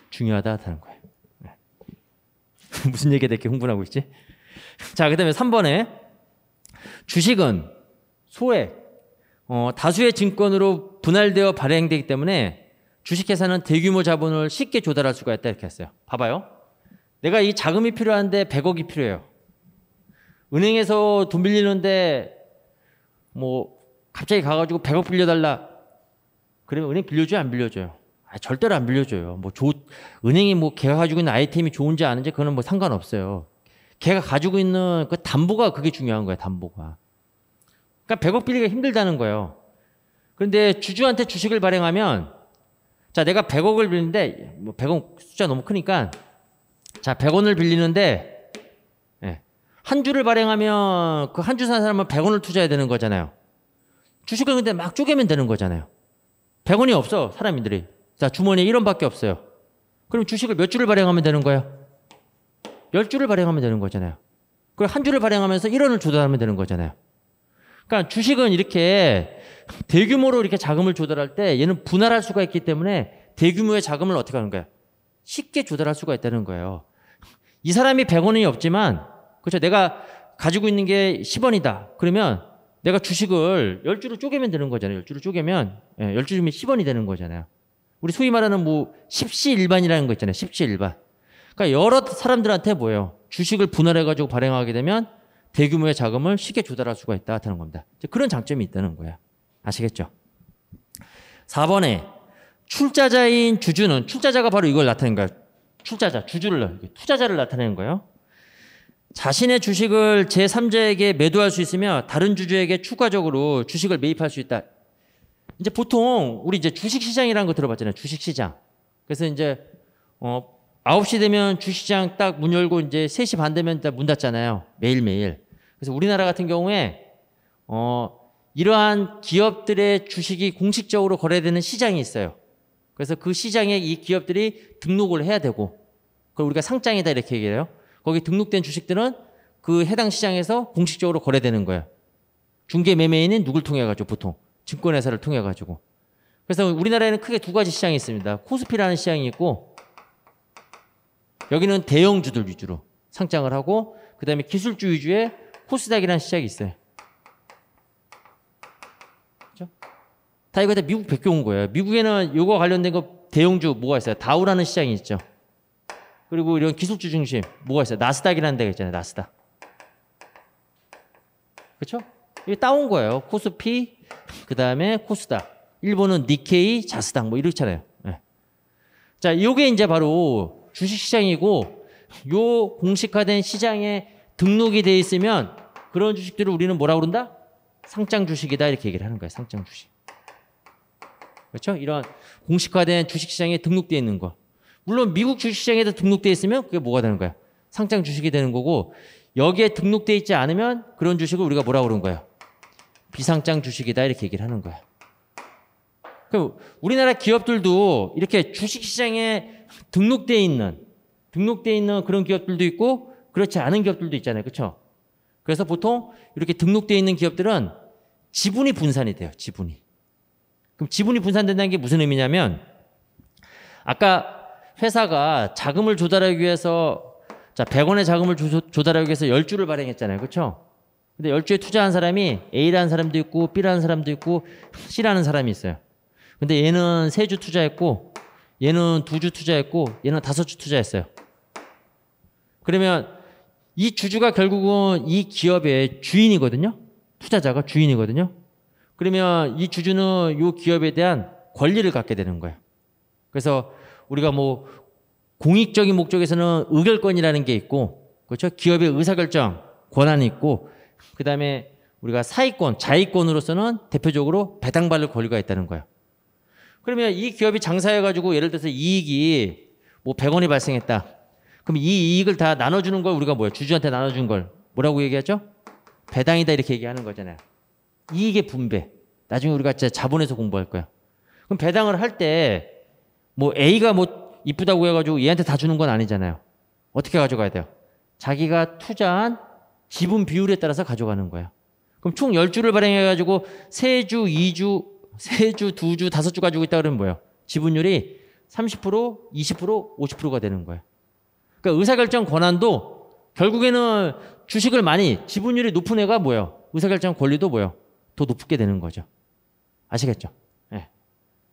중요하다 하는 거예요. 예. *laughs* 무슨 얘기에 대해 이렇 흥분하고 있지? 자, 그다음에 3번에 주식은 소액, 어, 다수의 증권으로 분할되어 발행되기 때문에 주식회사는 대규모 자본을 쉽게 조달할 수가 있다 이렇게 했어요. 봐봐요. 내가 이 자금이 필요한데 100억이 필요해요. 은행에서 돈 빌리는데 뭐 갑자기 가가지고 100억 빌려달라. 그러면 은행 빌려줘요? 안 빌려줘요? 아, 절대로 안 빌려줘요. 뭐 조, 은행이 뭐개가 가지고 있는 아이템이 좋은지 아닌지 그거는 뭐 상관없어요. 걔가 가지고 있는 그 담보가 그게 중요한 거야, 담보가. 그러니까 100억 빌리기가 힘들다는 거예요. 그런데 주주한테 주식을 발행하면 자, 내가 100억을 빌리는데 뭐 100억 숫자 너무 크니까 자, 100원을 빌리는데 예, 한 주를 발행하면 그 한주산 사람은 100원을 투자해야 되는 거잖아요. 주식을 근데 막 쪼개면 되는 거잖아요. 100원이 없어, 사람들이. 자, 주머니에 1원밖에 없어요. 그럼 주식을 몇 주를 발행하면 되는 거예요? 10주를 발행하면 되는 거잖아요. 그리고 한 주를 발행하면서 1원을 조달하면 되는 거잖아요. 그러니까 주식은 이렇게 대규모로 이렇게 자금을 조달할 때 얘는 분할할 수가 있기 때문에 대규모의 자금을 어떻게 하는 거예요? 쉽게 조달할 수가 있다는 거예요. 이 사람이 100원이 없지만 그렇죠. 내가 가지고 있는 게 10원이다. 그러면 내가 주식을 10주로 쪼개면 되는 거잖아요. 10주로 쪼개면 예, 10주면 10원이 되는 거잖아요. 우리 소위 말하는 뭐 10시 일반이라는 거 있잖아요. 10시 일반. 그러니까 여러 사람들한테 뭐예요? 주식을 분할해가지고 발행하게 되면 대규모의 자금을 쉽게 조달할 수가 있다는 겁니다. 그런 장점이 있다는 거예요. 아시겠죠? 4번에 출자자인 주주는 출자자가 바로 이걸 나타낸 거예요. 출자자, 주주를 투자자를 나타내는 거예요. 자신의 주식을 제3자에게 매도할 수 있으며 다른 주주에게 추가적으로 주식을 매입할 수 있다. 이제 보통 우리 이제 주식 시장이라는 거 들어봤잖아요. 주식 시장. 그래서 이제 어 9시 되면 주시장 딱 문 열고 이제 3시 반 되면 문 닫잖아요. 매일매일. 그래서 우리나라 같은 경우에 어, 이러한 기업들의 주식이 공식적으로 거래되는 시장이 있어요. 그래서 그 시장에 이 기업들이 등록을 해야 되고 그걸 우리가 상장이다 이렇게 얘기해요. 거기 등록된 주식들은 그 해당 시장에서 공식적으로 거래되는 거예요. 중개 매매인은 누굴 통해 가지고 보통 증권회사를 통해 가지고. 그래서 우리나라에는 크게 두 가지 시장이 있습니다. 코스피라는 시장이 있고 여기는 대형주들 위주로 상장을 하고 그다음에 기술주 위주의 코스닥이라는 시장이 있어요. 그렇죠? 다 이거 다 미국 베껴 온 거예요. 미국에는 요거 관련된 거 대형주 뭐가 있어요? 다우라는 시장이 있죠. 그리고 이런 기술주 중심 뭐가 있어요? 나스닥이라는 데가 있잖아요. 나스닥. 그렇죠? 이게 따온 거예요. 코스피 그다음에 코스닥. 일본은 니케이, 자스닥 뭐 이렇잖아요. 네. 자, 요게 이제 바로 주식시장이고 요 공식화된 시장에 등록이 돼 있으면 그런 주식들을 우리는 뭐라 고 그런다? 상장 주식이다 이렇게 얘기를 하는 거예요. 상장 주식. 그렇죠? 이런 공식화된 주식시장에 등록되어 있는 거. 물론 미국 주식시장에도 등록되어 있으면 그게 뭐가 되는 거야? 상장 주식이 되는 거고 여기에 등록되어 있지 않으면 그런 주식을 우리가 뭐라 그러는 거예요? 비상장 주식이다 이렇게 얘기를 하는 거야. 그럼 우리나라 기업들도 이렇게 주식시장에 등록돼 있는 등록돼 있는 그런 기업들도 있고 그렇지 않은 기업들도 있잖아요. 그렇죠? 그래서 보통 이렇게 등록돼 있는 기업들은 지분이 분산이 돼요. 지분이. 그럼 지분이 분산된다는 게 무슨 의미냐면 아까 회사가 자금을 조달하기 위해서 자, 100원의 자금을 조, 조달하기 위해서 10주를 발행했잖아요. 그렇죠? 근데 10주에 투자한 사람이 A라는 사람도 있고 B라는 사람도 있고 C라는 사람이 있어요. 근데 얘는 3주 투자했고 얘는 두 주 투자했고 얘는 다섯 주 투자했어요. 그러면 이 주주가 결국은 이 기업의 주인이거든요. 투자자가 주인이거든요. 그러면 이 주주는 이 기업에 대한 권리를 갖게 되는 거예요. 그래서 우리가 뭐 공익적인 목적에서는 의결권이라는 게 있고 그렇죠? 기업의 의사결정 권한이 있고 그다음에 우리가 사익권, 자익권으로서는 대표적으로 배당받을 권리가 있다는 거예요. 그러면 이 기업이 장사해가지고 예를 들어서 이익이 뭐 100원이 발생했다. 그럼 이 이익을 다 나눠주는 걸 우리가 뭐야? 주주한테 나눠준 걸 뭐라고 얘기하죠? 배당이다 이렇게 얘기하는 거잖아요. 이익의 분배. 나중에 우리가 진짜 자본에서 공부할 거야. 그럼 배당을 할 때 뭐 A가 뭐 이쁘다고 해가지고 얘한테 다 주는 건 아니잖아요. 어떻게 가져가야 돼요? 자기가 투자한 지분 비율에 따라서 가져가는 거예요. 그럼 총1 0주를 발행해가지고 3주2주 세 주, 두 주, 다섯 주 가지고 있다 그러면 뭐예요? 지분율이 30%, 20%, 50%가 되는 거예요. 그러니까 의사결정 권한도 결국에는 주식을 많이 지분율이 높은 애가 뭐예요? 의사결정 권리도 뭐예요? 더 높게 되는 거죠. 아시겠죠? 네.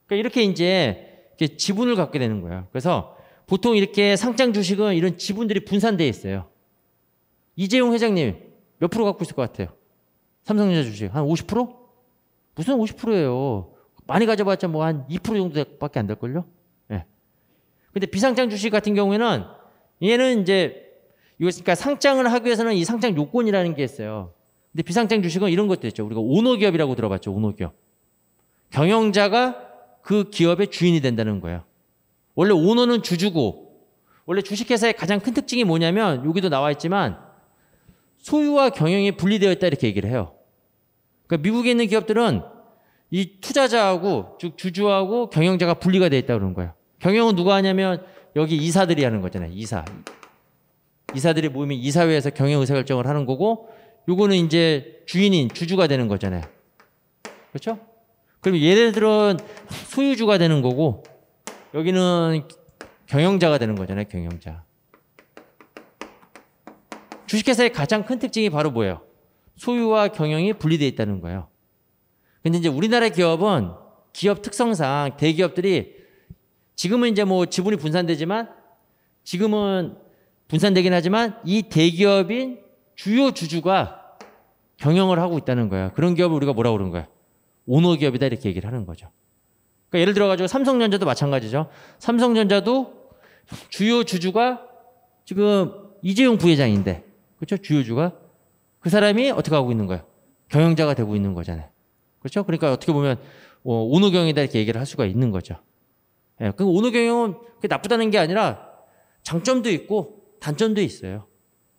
그러니까 이렇게 이제 이렇게 지분을 갖게 되는 거예요. 그래서 보통 이렇게 상장 주식은 이런 지분들이 분산되어 있어요. 이재용 회장님 몇 프로 갖고 있을 것 같아요? 삼성전자 주식 한 50%? 무슨 50%예요. 많이 가져봤자 뭐 한 2% 정도밖에 안 될걸요? 예. 근데 비상장 주식 같은 경우에는 얘는 이제 이거 그러니까 상장을 하기 위해서는 이 상장 요건이라는 게 있어요. 근데 비상장 주식은 이런 것도 있죠. 우리가 오너기업이라고 들어봤죠. 오너기업. 경영자가 그 기업의 주인이 된다는 거예요. 원래 오너는 주주고 원래 주식회사의 가장 큰 특징이 뭐냐면 여기도 나와 있지만 소유와 경영이 분리되어 있다 이렇게 얘기를 해요. 그러니까 미국에 있는 기업들은 이 투자자하고 즉 주주하고 경영자가 분리가 돼 있다 그런 거예요. 경영은 누가 하냐면 여기 이사들이 하는 거잖아요. 이사. 이사들이 모이면 이사회에서 경영 의사 결정을 하는 거고 요거는 이제 주인인 주주가 되는 거잖아요. 그렇죠? 그럼 얘네들은 소유주가 되는 거고 여기는 경영자가 되는 거잖아요. 경영자. 주식회사의 가장 큰 특징이 바로 뭐예요? 소유와 경영이 분리되어 있다는 거예요. 근데 이제 우리나라 기업은 기업 특성상 대기업들이 지금은 이제 뭐 지분이 분산되지만 지금은 분산되긴 하지만 이 대기업인 주요 주주가 경영을 하고 있다는 거야. 그런 기업을 우리가 뭐라고 그러는 거야? 오너 기업이다 이렇게 얘기를 하는 거죠. 그러니까 예를 들어 가지고 삼성전자도 마찬가지죠. 삼성전자도 주요 주주가 지금 이재용 부회장인데 그렇죠? 주요주가 그 사람이 어떻게 하고 있는 거예요? 경영자가 되고 있는 거잖아요. 그렇죠? 그러니까 어떻게 보면 어, 온호경이다 이렇게 얘기를 할 수가 있는 거죠. 예, 그 온호경영은 나쁘다는 게 아니라 장점도 있고 단점도 있어요.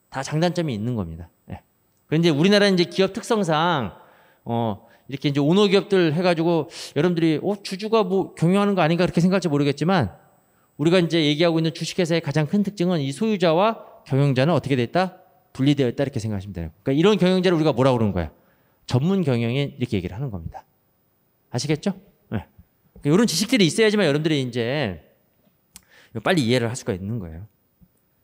다 장단점이 있는 겁니다. 예. 그런데 우리나라 이제 기업 특성상 어, 이렇게 이제 온호 기업들 해가지고 여러분들이 어, 주주가 뭐 경영하는 거 아닌가 그렇게 생각할지 모르겠지만 우리가 이제 얘기하고 있는 주식회사의 가장 큰 특징은 이 소유자와 경영자는 어떻게 됐다? 분리되어 있다 이렇게 생각하시면 돼요. 그러니까 이런 경영자를 우리가 뭐라 고 그러는 거야? 전문 경영인 이렇게 얘기를 하는 겁니다. 아시겠죠? 네. 그러니까 이런 지식들이 있어야지만 여러분들이 이제 빨리 이해를 할 수가 있는 거예요.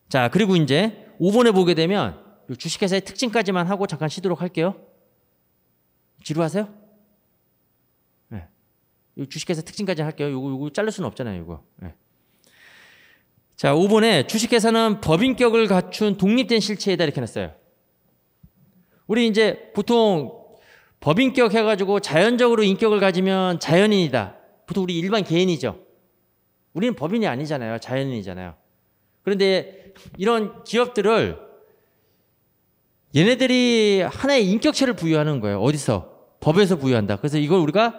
자, 그리고 이제 5번에 보게 되면 주식회사의 특징까지만 하고 잠깐 쉬도록 할게요. 지루하세요? 네. 주식회사 특징까지 할게요. 이거 요거 자를 수는 없잖아요, 이거. 네. 자, 5번에 주식회사는 법인격을 갖춘 독립된 실체이다 이렇게 놨어요. 우리 이제 보통 법인격 해가지고 자연적으로 인격을 가지면 자연인이다. 보통 우리 일반 개인이죠. 우리는 법인이 아니잖아요. 자연인이잖아요. 그런데 이런 기업들을 얘네들이 하나의 인격체를 부여하는 거예요. 어디서? 법에서 부여한다. 그래서 이걸 우리가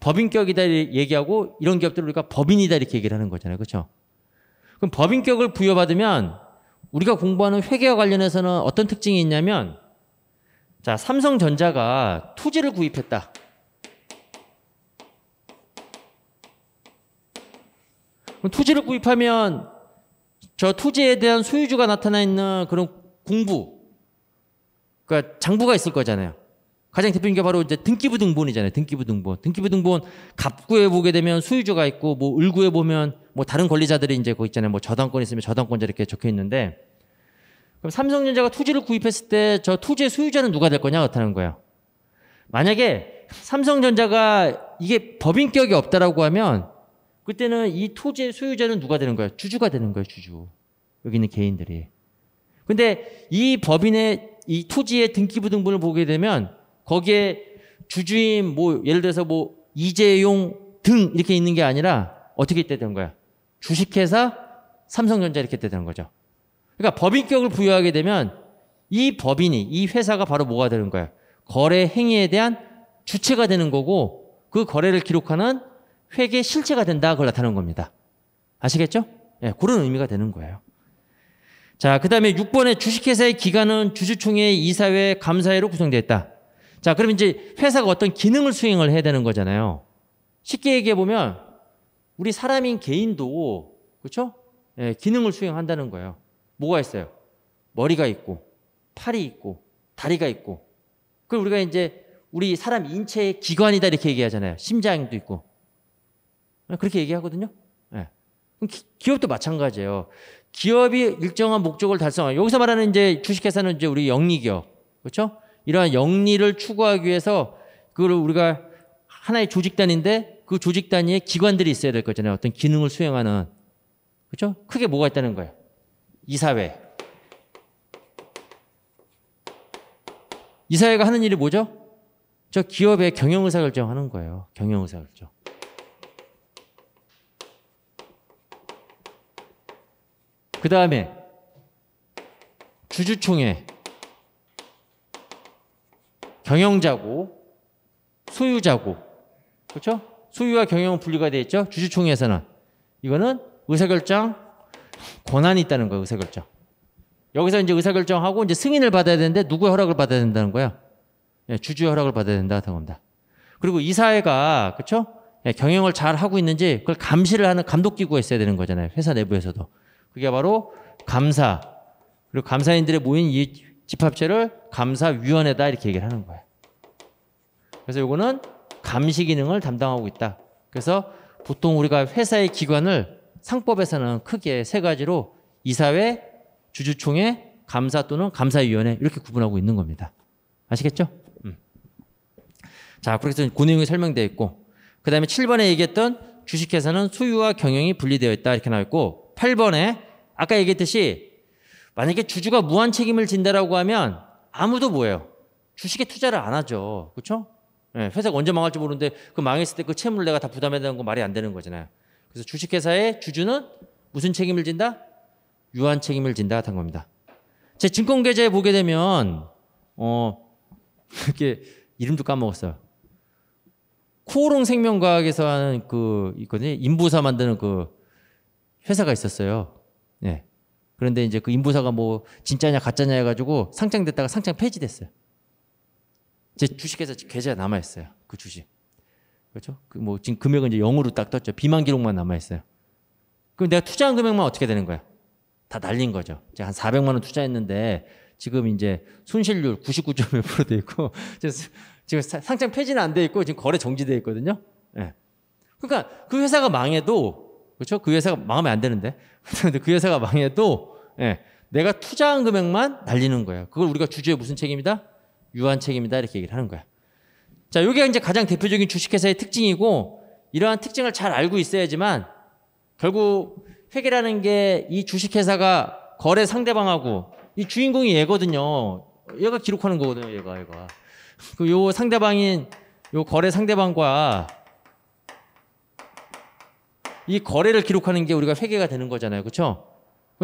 법인격이다 얘기하고 이런 기업들을 우리가 법인이다 이렇게 얘기를 하는 거잖아요. 그렇죠? 그럼 법인격을 부여받으면 우리가 공부하는 회계와 관련해서는 어떤 특징이 있냐면 자, 삼성전자가 투지를 구입했다. 그럼 투지를 구입하면 저 투지에 대한 소유주가 나타나 있는 그런 공부, 그러니까 장부가 있을 거잖아요. 가장 대표적인 게 바로 이제 등기부 등본이잖아요. 등기부 등본. 등기부 등본 갑구에 보게 되면 소유주가 있고 뭐 을구에 보면 뭐 다른 권리자들이 이제 거 있잖아요. 뭐 저당권 있으면 저당권자 이렇게 적혀 있는데 그럼 삼성전자가 투지를 구입했을 때저 투지의 소유자는 누가 될 거냐 그렇다는 거예요. 만약에 삼성전자가 이게 법인격이 없다라고 하면 그때는 이 토지의 소유자는 누가 되는 거예요? 주주가 되는 거예요, 주주. 여기 있는 개인들이. 근데 이 법인의 이 토지의 등기부 등본을 보게 되면 거기에 주주인 뭐 예를 들어서 뭐 이재용 등 이렇게 있는 게 아니라 어떻게 있다는 거야? 주식회사 삼성전자 이렇게 되는 거죠. 그러니까 법인격을 부여하게 되면 이 법인이 이 회사가 바로 뭐가 되는 거야? 거래 행위에 대한 주체가 되는 거고 그 거래를 기록하는 회계 실체가 된다 그걸 나타낸 겁니다. 아시겠죠? 예, 네, 그런 의미가 되는 거예요. 자, 그 다음에 6번에 주식회사의 기간은 주주총회 이사회 감사회로 구성되어 있다. 자, 그럼 이제 회사가 어떤 기능을 수행을 해야 되는 거잖아요. 쉽게 얘기해 보면 우리 사람인 개인도 그렇죠? 예, 기능을 수행한다는 거예요. 뭐가 있어요? 머리가 있고 팔이 있고 다리가 있고. 그 우리가 이제 우리 사람 인체의 기관이다 이렇게 얘기하잖아요. 심장도 있고. 예, 그렇게 얘기하거든요. 예. 기업도 마찬가지예요. 기업이 일정한 목적을 달성하고 여기서 말하는 이제 주식회사는 이제 우리 영리기업 그렇죠? 이러한 영리를 추구하기 위해서 그걸 우리가 하나의 조직단인데 그 조직 단위에 기관들이 있어야 될 거잖아요. 어떤 기능을 수행하는 그죠 크게 뭐가 있다는 거예요? 이사회. 이사회가 하는 일이 뭐죠? 저 기업의 경영 의사 결정하는 거예요. 경영 의사 결정. 그 다음에 주주총회. 경영자고 소유자고 그렇죠? 소유와 경영은 분리가 되어 있죠. 주주총회에서는 이거는 의사결정 권한이 있다는 거예요. 의사결정. 여기서 이제 의사결정하고 이제 승인을 받아야 되는데 누구의 허락을 받아야 된다는 거야? 예, 주주의 허락을 받아야 된다 하는 겁니다. 그리고 이 사회가 그렇죠? 예, 경영을 잘 하고 있는지 그걸 감시를 하는 감독기구가 있어야 되는 거잖아요. 회사 내부에서도. 그게 바로 감사 그리고 감사인들의 모인 이 집합체를 감사위원회다 이렇게 얘기를 하는 거예요. 그래서 이거는 감시 기능을 담당하고 있다. 그래서 보통 우리가 회사의 기관을 상법에서는 크게 세 가지로 이사회, 주주총회, 감사 또는 감사위원회 이렇게 구분하고 있는 겁니다. 아시겠죠? 음. 자, 그렇게 해서 그 내용이 설명되어 있고 그 다음에 7번에 얘기했던 주식회사는 소유와 경영이 분리되어 있다 이렇게 나와 있고 8번에 아까 얘기했듯이 만약에 주주가 무한 책임을 진다라고 하면 아무도 뭐예요? 주식에 투자를 안 하죠. 그렇죠? 네, 회사가 언제 망할지 모르는데 그 망했을 때 그 채무를 내가 다 부담해야 되는 거 말이 안 되는 거잖아요. 그래서 주식회사의 주주는 무슨 책임을 진다? 유한 책임을 진다 같은 겁니다. 제 증권 계좌에 보게 되면 어 *laughs* 이렇게 이름도 까먹었어요. 코오롱 생명과학에서 하는 그 있거든요. 인부사 만드는 그 회사가 있었어요. 네. 그런데 이제 그 인부사가 뭐 진짜냐 가짜냐 해가지고 상장됐다가 상장 폐지됐어요. 제 주식회사 계좌 남아있어요. 그 주식. 그렇죠? 그뭐 지금 금액은 이제 0으로 딱 떴죠. 비만 기록만 남아있어요. 그럼 내가 투자한 금액만 어떻게 되는 거야? 다 날린 거죠. 제가 한 400만 원 투자했는데 지금 이제 손실률 99.몇% *laughs* 돼 있고 지금 상장 폐지는 안 돼 있고 지금 거래 정지돼 있거든요. 예. 네. 그러니까 그 회사가 망해도 그렇죠? 그 회사가 망하면 안 되는데. 그런데 *laughs* 그 회사가 망해도 예, 내가 투자한 금액만 날리는 거예요. 그걸 우리가 주주의 무슨 책임이다? 유한 책임이다 이렇게 얘기를 하는 거야. 자, 이게 이제 가장 대표적인 주식회사의 특징이고 이러한 특징을 잘 알고 있어야지만 결국 회계라는 게 이 주식회사가 거래 상대방하고 이 주인공이 얘거든요. 얘가 기록하는 거거든요. 얘가 얘가. *laughs* 그요 상대방인 요 거래 상대방과 이 거래를 기록하는 게 우리가 회계가 되는 거잖아요. 그렇죠?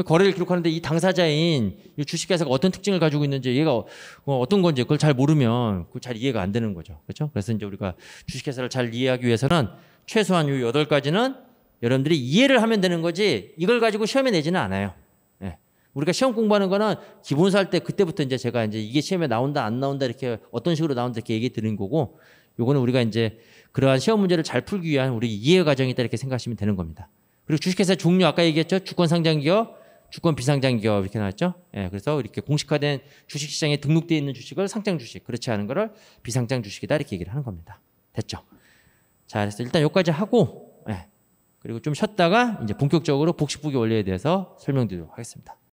거래를 기록하는데 이 당사자인 주식회사가 어떤 특징을 가지고 있는지 얘가 어, 어떤 건지 그걸 잘 모르면 그잘 이해가 안 되는 거죠. 그렇죠? 그래서 이제 우리가 주식회사를 잘 이해하기 위해서는 최소한 이여 가지는 여러분들이 이해를 하면 되는 거지 이걸 가지고 시험에 내지는 않아요. 예. 우리가 시험 공부하는 거는 기본서 할 때 그때부터 이제 제가 이제 이게 시험에 나온다 안 나온다 이렇게 어떤 식으로 나온다 이렇게 얘기 드린 거고 요거는 우리가 이제 그러한 시험 문제를 잘 풀기 위한 우리 이해 과정이다 이렇게 생각하시면 되는 겁니다. 그리고 주식회사 종류 아까 얘기했죠. 주권 상장 기업 주권 비상장 기업 이렇게 나왔죠. 예, 그래서 이렇게 공식화된 주식시장에 등록되어 있는 주식을 상장 주식, 그렇지 않은 거를 비상장 주식이다 이렇게 얘기를 하는 겁니다. 됐죠. 자, 그래서 일단 여기까지 하고, 예, 그리고 좀 쉬었다가 이제 본격적으로 복식부기 원리에 대해서 설명드리도록 하겠습니다.